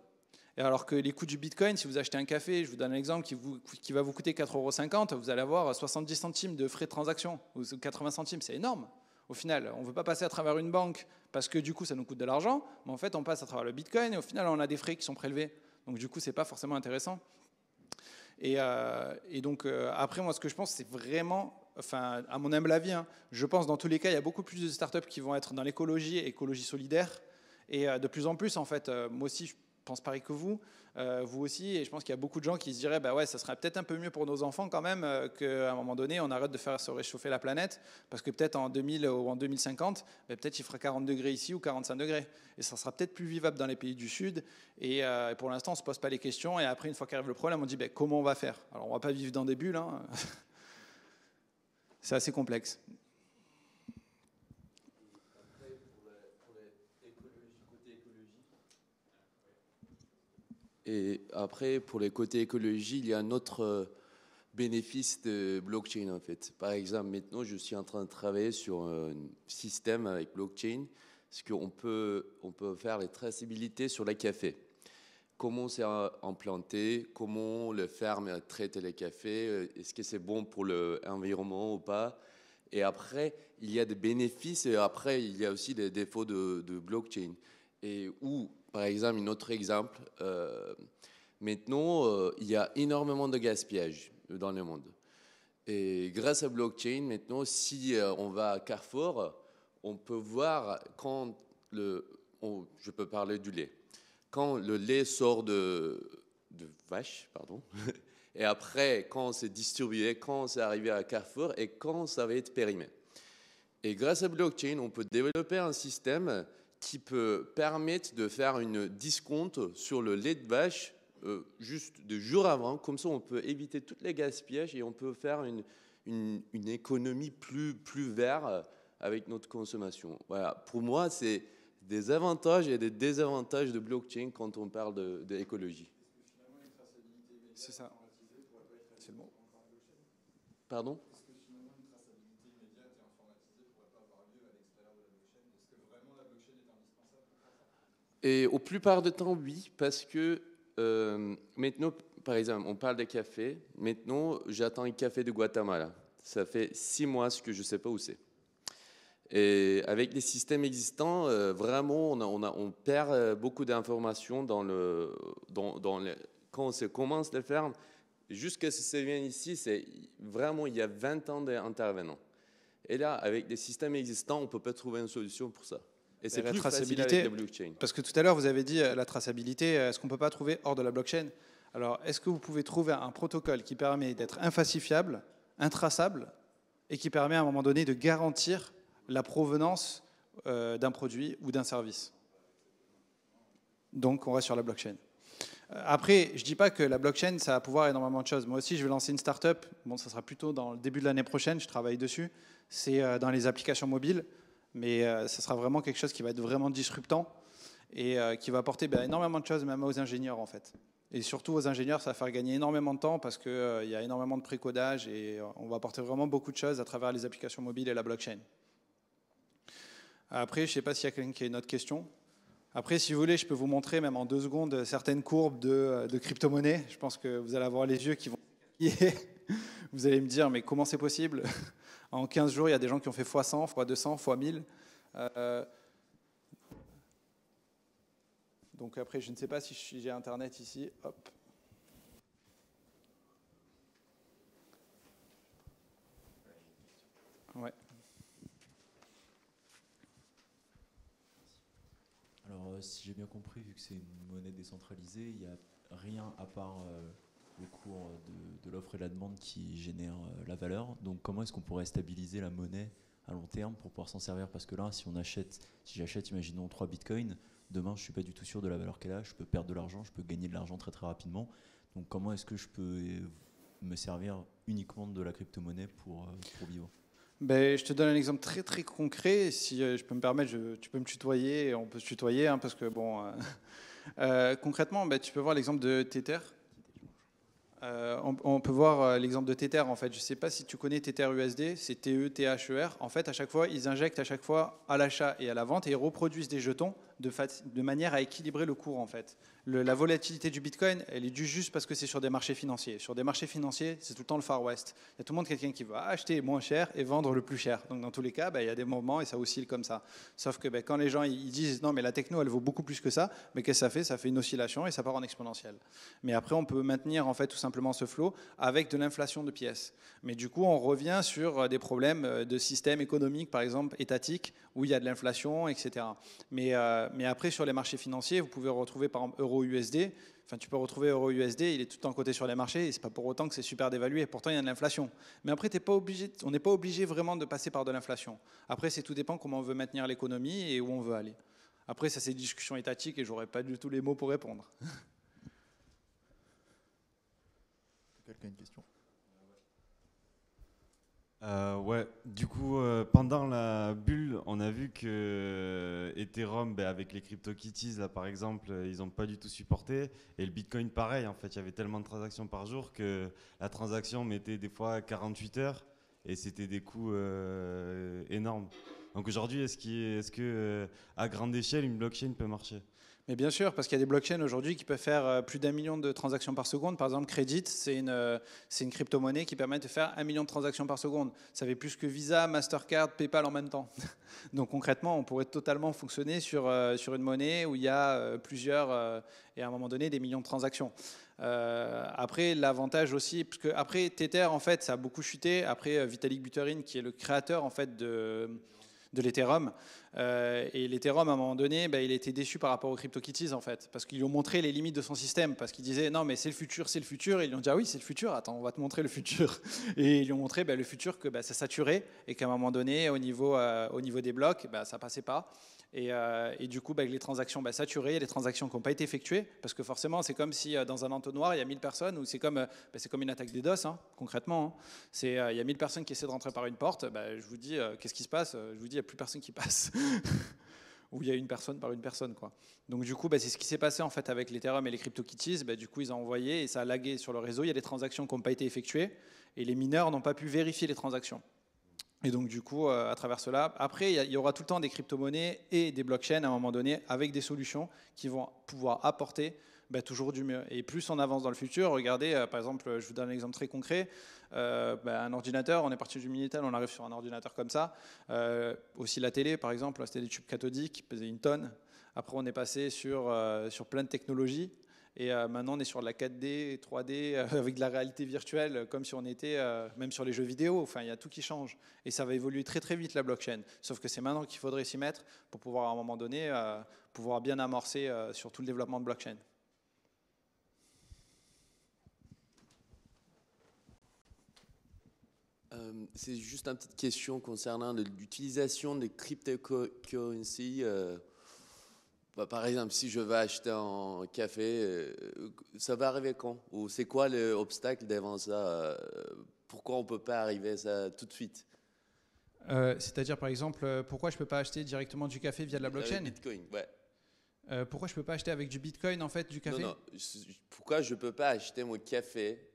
alors que les coûts du Bitcoin, si vous achetez un café, je vous donne un exemple, qui, va vous coûter 4,50 euros, vous allez avoir 70 centimes de frais de transaction, ou 80 centimes, c'est énorme. Au final, on ne veut pas passer à travers une banque parce que du coup, ça nous coûte de l'argent, mais en fait, on passe à travers le Bitcoin et au final, on a des frais qui sont prélevés. Donc du coup, ce n'est pas forcément intéressant. Et, euh, donc, euh, après, moi, ce que je pense, c'est vraiment enfin, à mon humble avis, hein, je pense dans tous les cas, il y a beaucoup plus de startups qui vont être dans l'écologie, écologie solidaire. Et euh, de plus en plus, en fait, moi aussi, je pense pareil que vous, euh, vous aussi, et je pense qu'il y a beaucoup de gens qui se diraient, bah ouais, ça serait peut-être un peu mieux pour nos enfants quand même euh, qu'à un moment donné, on arrête de faire se réchauffer la planète, parce que peut-être en 2000 ou en 2050, bah, peut-être il fera 40 degrés ici ou 45 degrés, et ça sera peut-être plus vivable dans les pays du Sud, et, euh, pour l'instant, on ne se pose pas les questions, et après, une fois qu'arrive le problème, on dit, bah, comment on va faire Alors, on ne va pas vivre dans des bulles, hein. c'est assez complexe. Et après, pour les côtés écologie, il y a un autre euh, bénéfice de blockchain en fait. Par exemple, maintenant, je suis en train de travailler sur un système avec blockchain, ce qu'on peut, on peut faire les traçabilités sur les café. Comment c'est implanté, comment le ferme traite les cafés, euh, est-ce que c'est bon pour l'environnement ou pas. Et après, il y a des bénéfices et après, il y a aussi des défauts de, de blockchain. Et où par exemple, un autre exemple. Euh, maintenant, euh, il y a énormément de gaspillage dans le monde. Et grâce à blockchain, maintenant, si euh, on va à Carrefour, on peut voir quand le, je peux parler du lait. Quand le lait sort de, de vache, pardon, et après quand c'est distribué, quand c'est arrivé à Carrefour et quand ça va être périmé. Et grâce à blockchain, on peut développer un système qui peut permettre de faire une discompte sur le lait de vache euh, juste deux jours avant. Comme ça, on peut éviter tous les gaspillages et on peut faire une, une, économie plus, plus verte euh, avec notre consommation. Voilà. Pour moi, c'est des avantages et des désavantages de blockchain quand on parle d'écologie. De, c'est ça. Pardon Et au plupart de temps, oui, parce que euh, maintenant, par exemple, on parle de café. Maintenant, j'attends un café de Guatemala. Ça fait six mois que je ne sais pas où c'est. Et avec les systèmes existants, euh, vraiment, on, on, perd euh, beaucoup d'informations dans le, dans, quand on commence les fermes. Jusqu'à ce que ça vienne ici, c'est vraiment, il y a 20 ans d'intervenants. Et là, avec des systèmes existants, on ne peut pas trouver une solution pour ça. Et c'est la traçabilité. Parce que tout à l'heure, vous avez dit euh, la traçabilité, euh, est-ce qu'on ne peut pas trouver hors de la blockchain Alors, est-ce que vous pouvez trouver un protocole qui permet d'être infalsifiable, intraçable, et qui permet à un moment donné de garantir la provenance euh, d'un produit ou d'un service Donc, on reste sur la blockchain. Après, je ne dis pas que la blockchain, ça va pouvoir énormément de choses. Moi aussi, je vais lancer une start-up, Bon, ça sera plutôt dans le début de l'année prochaine. Je travaille dessus. C'est dans les applications mobiles mais euh, ce sera vraiment quelque chose qui va être vraiment disruptant et euh, qui va apporter ben, énormément de choses, même aux ingénieurs en fait. Et surtout aux ingénieurs, ça va faire gagner énormément de temps parce qu'il euh, y a énormément de précodage et on va apporter vraiment beaucoup de choses à travers les applications mobiles et la blockchain. Après, je ne sais pas s'il y a quelqu'un qui a une autre question. Après, si vous voulez, je peux vous montrer même en deux secondes certaines courbes de, de crypto-monnaie. Je pense que vous allez avoir les yeux qui vont... vous allez me dire, mais comment c'est possible en 15 jours, il y a des gens qui ont fait x100, x200, x1000. donc après, je ne sais pas si j'ai Internet ici. Hop. Ouais. Alors, euh, si j'ai bien compris, vu que c'est une monnaie décentralisée, il n'y a rien à part euh, le cours de, l'offre et la demande qui génère euh, la valeur. Donc comment est-ce qu'on pourrait stabiliser la monnaie à long terme pour pouvoir s'en servir Parce que là, si on achète, si j'achète, imaginons 3 bitcoins, demain je suis pas du tout sûr de la valeur qu'elle a, je peux perdre de l'argent, je peux gagner de l'argent très très rapidement. Donc comment est-ce que je peux euh, me servir uniquement de la crypto-monnaie pour, euh, pour vivre ben, je te donne un exemple très très concret. Si je peux me permettre, tu peux me tutoyer, on peut se tutoyer, hein, parce que bon. concrètement, ben, tu peux voir l'exemple de Tether. Euh, on, peut voir euh, l'exemple de Tether en fait. Je ne sais pas si tu connais Tether USD, c'est TE, THER. En fait, à chaque fois, ils injectent à chaque fois à l'achat et à la vente et ils reproduisent des jetons de, manière à équilibrer le cours en fait. la volatilité du Bitcoin, elle est due juste parce que c'est sur des marchés financiers. Sur des marchés financiers, c'est tout le temps le Far West. Il y a tout le monde quelqu'un qui va acheter moins cher et vendre le plus cher. Donc dans tous les cas, bah, il y a des moments et ça oscille comme ça. Sauf que bah, quand les gens ils disent non mais la techno elle vaut beaucoup plus que ça, mais qu'est-ce que ça fait Ça fait une oscillation et ça part en exponentielle. Mais après on peut maintenir en fait tout simplement ce flot avec de l'inflation de pièces. Mais du coup on revient sur euh, des problèmes euh, de système économique par exemple étatique où il y a de l'inflation, etc. Euh, mais, après, sur les marchés financiers, vous pouvez retrouver par exemple euro-USD. Enfin, tu peux retrouver euro-USD, il est tout le temps coté sur les marchés, et c'est pas pour autant que c'est super dévalué. pourtant, il y a de l'inflation. Mais après, pas obligé, on n'est pas obligé vraiment de passer par de l'inflation. Après, c'est tout dépend comment on veut maintenir l'économie et où on veut aller. Après, ça c'est une discussion étatique et j'aurais pas du tout les mots pour répondre. Quelqu'un a une question euh, ouais, du coup, euh, pendant la bulle, on a vu que Ethereum, ben, avec les crypto kitties là par exemple, euh, ils n'ont pas du tout supporté. Et le Bitcoin, pareil, en fait, il y avait tellement de transactions par jour que la transaction mettait des fois 48 heures et c'était des coûts énormes. Donc aujourd'hui, est-ce qu'à est, que à grande échelle, une blockchain peut marcher mais bien sûr, parce qu'il y a des blockchains aujourd'hui qui peuvent faire euh, plus d'un million de transactions par seconde. Par exemple, Credit, c'est une, euh, une crypto-monnaie qui permet de faire un million de transactions par seconde. Ça fait plus que Visa, Mastercard, PayPal en même temps. Donc concrètement, on pourrait totalement fonctionner sur, euh, sur une monnaie où il y a plusieurs, et à un moment donné, des millions de transactions. après, l'avantage aussi, parce que après Tether, en fait, ça a beaucoup chuté. Après, Vitalik Buterin, qui est le créateur en fait de de l'Ethereum. Euh, et l'Ethereum, à un moment donné, bah, il était déçu par rapport aux CryptoKitties, en fait, parce qu'ils lui ont montré les limites de son système, parce qu'ils disait non, mais c'est le futur, c'est le futur. Et ils lui ont dit ah oui, c'est le futur, attends, on va te montrer le futur. Et ils lui ont montré bah, le futur que bah, ça saturait et qu'à un moment donné, au niveau, euh, au niveau des blocs, ça passait pas. Euh, et, du coup, bah, avec les transactions bah, saturées, les transactions qui n'ont pas été effectuées, parce que forcément, c'est comme si euh, dans un entonnoir, il y a 1000 personnes, ou euh, bah, c'est comme, une attaque des DOS, hein, concrètement. Hein. Il y a 1000 personnes qui essaient de rentrer par une porte, je vous dis, qu'est-ce qui se passe Je vous dis, il n'y a plus personne qui passe. ou il y a une personne par une personne. Donc du coup, c'est ce qui s'est passé en fait avec l'Ethereum et les CryptoKitties. du coup, ils ont envoyé et ça a lagué sur le réseau. Il y a des transactions qui n'ont pas été effectuées et les mineurs n'ont pas pu vérifier les transactions. Et donc, du coup, euh, à travers cela, après, il y, aura tout le temps des crypto-monnaies et des blockchains à un moment donné avec des solutions qui vont pouvoir apporter bah, toujours du mieux. Et plus on avance dans le futur, regardez, euh, par exemple, je vous donne un exemple très concret, euh, bah, un ordinateur, on est parti du Minitel, on arrive sur un ordinateur comme ça. aussi la télé, par exemple, c'était des tubes cathodiques qui pesaient une tonne. Après, on est passé sur, sur plein de technologies et euh, maintenant, on est sur de la 4D, 3D, euh, avec de la réalité virtuelle, euh, comme si on était, même sur les jeux vidéo. Enfin, il y a tout qui change. Et ça va évoluer très très vite, la blockchain. Sauf que c'est maintenant qu'il faudrait s'y mettre pour pouvoir, à un moment donné, pouvoir bien amorcer sur tout le développement de blockchain. C'est juste une petite question concernant l'utilisation des cryptocurrencies bah, par exemple, si je veux acheter un café, euh, ça va arriver quand Ou c'est quoi l'obstacle devant ça euh, Pourquoi on ne peut pas arriver à ça tout de suite euh, C'est-à-dire, par exemple, pourquoi je ne peux pas acheter directement du café via la ah blockchain Bitcoin, ouais. pourquoi je ne peux pas acheter avec du Bitcoin, en fait, du café Non, Pourquoi je ne peux pas acheter mon café,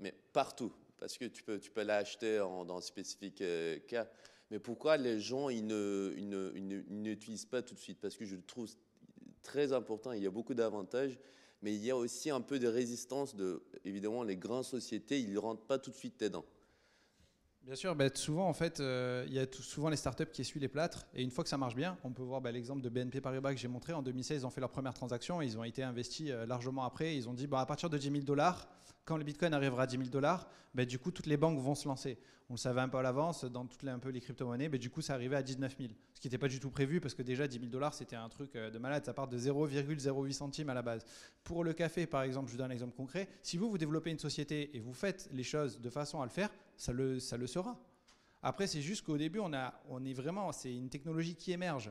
mais partout Parce que tu peux, tu peux l'acheter dans un spécifique cas mais pourquoi les gens ils ne, ils n'utilisent pas tout de suite Parce que je le trouve très important, il y a beaucoup d'avantages, mais il y a aussi un peu de résistance. De, évidemment, les grandes sociétés, ils ne rentrent pas tout de suite dedans. Bien sûr, ben, souvent en fait, euh, il y a souvent les startups qui essuient les plâtres et une fois que ça marche bien, on peut voir ben, l'exemple de BNP Paribas que j'ai montré en 2016, ils ont fait leur première transaction, ils ont été investis euh, largement après, ils ont dit bah, à partir de 10 000 dollars, quand le Bitcoin arrivera à 10 000 dollars, ben, du coup, toutes les banques vont se lancer. On le savait un peu à l'avance, dans toutes les, un peu les crypto-monnaies, ben, du coup, ça arrivait à 19 000. Ce qui n'était pas du tout prévu, parce que déjà, 10 000 dollars, c'était un truc euh, de malade. Ça part de 0,08 centimes à la base. Pour le café, par exemple, je vous donne un exemple concret. Si vous, vous développez une société et vous faites les choses de façon à le faire, ça le, ça le sera. Après, c'est juste qu'au début, on, a, on est vraiment, c'est une technologie qui émerge.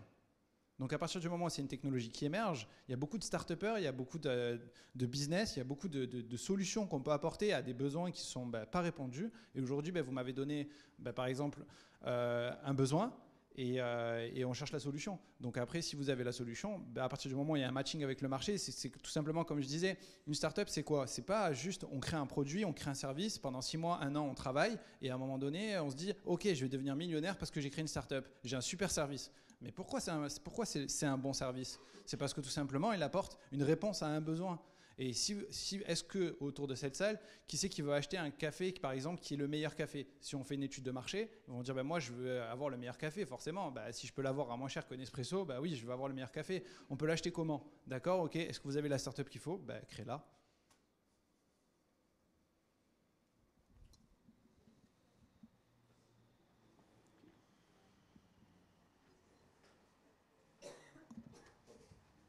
Donc à partir du moment où c'est une technologie qui émerge, il y a beaucoup de start il y a beaucoup de, business, il y a beaucoup de, solutions qu'on peut apporter à des besoins qui ne sont bah, pas répondus. Et aujourd'hui, bah, vous m'avez donné, bah, par exemple, euh, un besoin. Euh, et, on cherche la solution. Donc après, si vous avez la solution, bah, à partir du moment où il y a un matching avec le marché, c'est tout simplement comme je disais, une startup, c'est quoi C'est pas juste on crée un produit, on crée un service, pendant six mois, un an, on travaille, et à un moment donné, on se dit, ok, je vais devenir millionnaire parce que j'ai créé une startup, j'ai un super service. Mais pourquoi c'est pourquoi c'est, un bon service C'est parce que tout simplement, il apporte une réponse à un besoin. Et si, est-ce que autour de cette salle, qui c'est qui veut acheter un café, par exemple, qui est le meilleur café Si on fait une étude de marché, ils vont dire bah, moi, je veux avoir le meilleur café, forcément. Bah, si je peux l'avoir à moins cher qu'un espresso, bah oui, je veux avoir le meilleur café. On peut l'acheter comment D'accord, ok. Est-ce que vous avez la startup qu'il faut bah, Créez-la.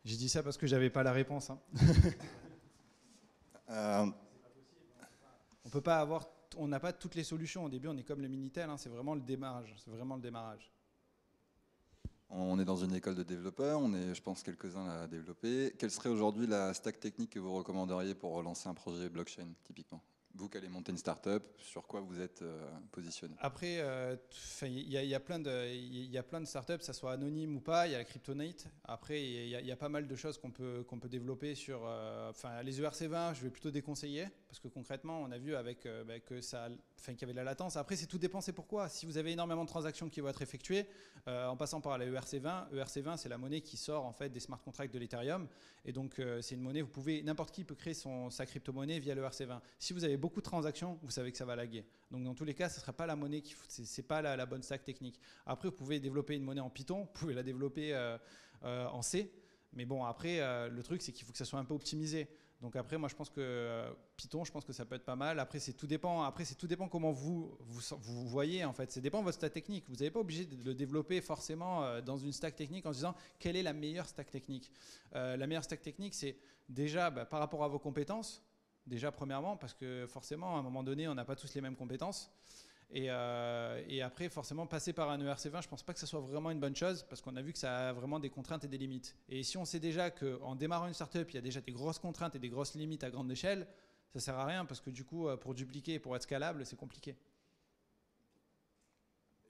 J'ai dit ça parce que j'avais pas la réponse. Hein. Euh, on peut pas avoir, on n'a pas toutes les solutions. Au début, on est comme le Minitel, hein, c'est vraiment le démarrage. C'est vraiment le démarrage. On est dans une école de développeurs, on est, je pense, quelques-uns à développer. Quelle serait aujourd'hui la stack technique que vous recommanderiez pour lancer un projet blockchain, typiquement vous qui allez monter une startup, sur quoi vous êtes euh, positionné Après, euh, il y, a plein de, y a plein de startups, ça soit anonyme ou pas, il y a la Kryptonite. Après, il y, a pas mal de choses qu'on peut, qu'on peut développer sur. Euh, enfin, les ERC20, je vais plutôt déconseiller parce que concrètement, on a vu avec euh, bah, que ça, qu'il y avait de la latence. Après, c'est tout dépensé pourquoi. Si vous avez énormément de transactions qui vont être effectuées, euh, en passant par la ERC20, ERC20, c'est la monnaie qui sort en fait des smart contracts de l'Ethereum, et donc euh, c'est une monnaie. Vous pouvez, n'importe qui peut créer son sa crypto-monnaie via l'ERC20. E si vous avez beaucoup de transactions, vous savez que ça va laguer. Donc dans tous les cas, ce ne sera pas la monnaie qui, c'est pas la, bonne stack technique. Après, vous pouvez développer une monnaie en Python, vous pouvez la développer en C. Mais bon, après, le truc, c'est qu'il faut que ça soit un peu optimisé. Donc après, moi, je pense que euh, Python, je pense que ça peut être pas mal. Après, c'est tout dépend. Après, c'est tout dépend comment vous, vous vous, voyez en fait. C'est dépend de votre stack technique. Vous n'êtes pas obligé de le développer forcément euh, dans une stack technique en se disant quelle est la meilleure stack technique. Euh, la meilleure stack technique, c'est déjà bah, par rapport à vos compétences. Déjà, premièrement, parce que forcément, à un moment donné, on n'a pas tous les mêmes compétences. Euh, et, après, forcément, passer par un ERC20, je pense pas que ce soit vraiment une bonne chose parce qu'on a vu que ça a vraiment des contraintes et des limites. Et si on sait déjà qu'en démarrant une startup, il y a déjà des grosses contraintes et des grosses limites à grande échelle, ça sert à rien parce que du coup, euh, pour dupliquer, pour être scalable, c'est compliqué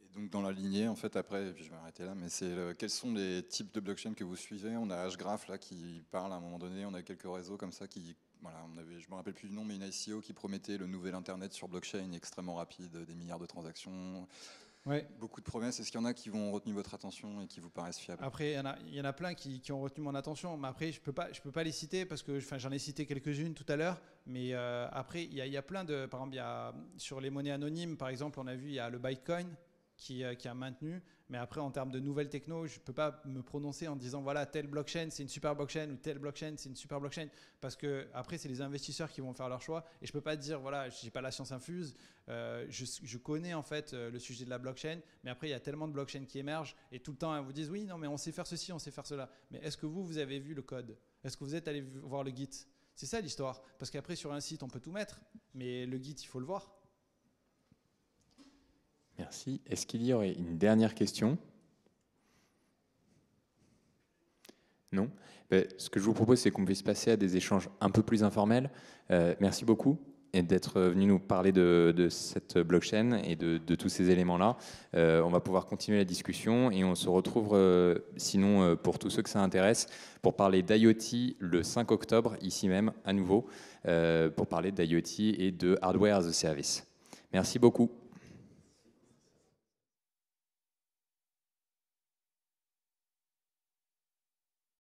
Et donc dans la lignée, en fait, après, et puis je vais m'arrêter là, mais c'est euh, quels sont les types de blockchain que vous suivez On a Hgraph là qui parle à un moment donné, on a quelques réseaux comme ça qui voilà, je ne me rappelle plus du nom, mais une ICO qui promettait le nouvel Internet sur blockchain extrêmement rapide, des milliards de transactions. Beaucoup de promesses. Est-ce qu'il y en a qui vont retenu votre attention et qui vous paraissent fiables Après, il y, y, en a plein qui, qui, ont retenu mon attention, mais après, je ne peux, pas, je peux pas les citer parce que j'en ai cité quelques-unes tout à l'heure. Mais euh, après, il y, y, a plein de. Par exemple, sur les monnaies anonymes, par exemple, on a vu, il y a le Bitcoin euh, qui, a maintenu. Mais après, en termes de nouvelles techno, je ne peux pas me prononcer en disant voilà, telle blockchain, c'est une super blockchain ou telle blockchain, c'est une super blockchain. Parce que après, c'est les investisseurs qui vont faire leur choix. Et je ne peux pas dire voilà, je n'ai pas la science infuse. Euh, je, je, connais en fait euh, le sujet de la blockchain. Mais après, il y a tellement de blockchains qui émergent. Et tout le temps, elles vous disent oui, non, mais on sait faire ceci, on sait faire cela. Mais est-ce que vous, vous avez vu le code Est-ce que vous êtes allé voir le Git c'est ça l'histoire, parce qu'après sur un site on peut tout mettre, mais le Git il faut le voir. Merci. Est-ce qu'il y aurait une dernière question Non ben, Ce que je vous propose, c'est qu'on puisse passer à des échanges un peu plus informels. Euh, merci beaucoup d'être venu nous parler de, cette blockchain et de, tous ces éléments-là. Euh, on va pouvoir continuer la discussion et on se retrouve, euh, sinon pour tous ceux que ça intéresse, pour parler d'IoT le 5 octobre, ici même, à nouveau, pour parler d'IoT et de Hardware as a Service. Merci beaucoup.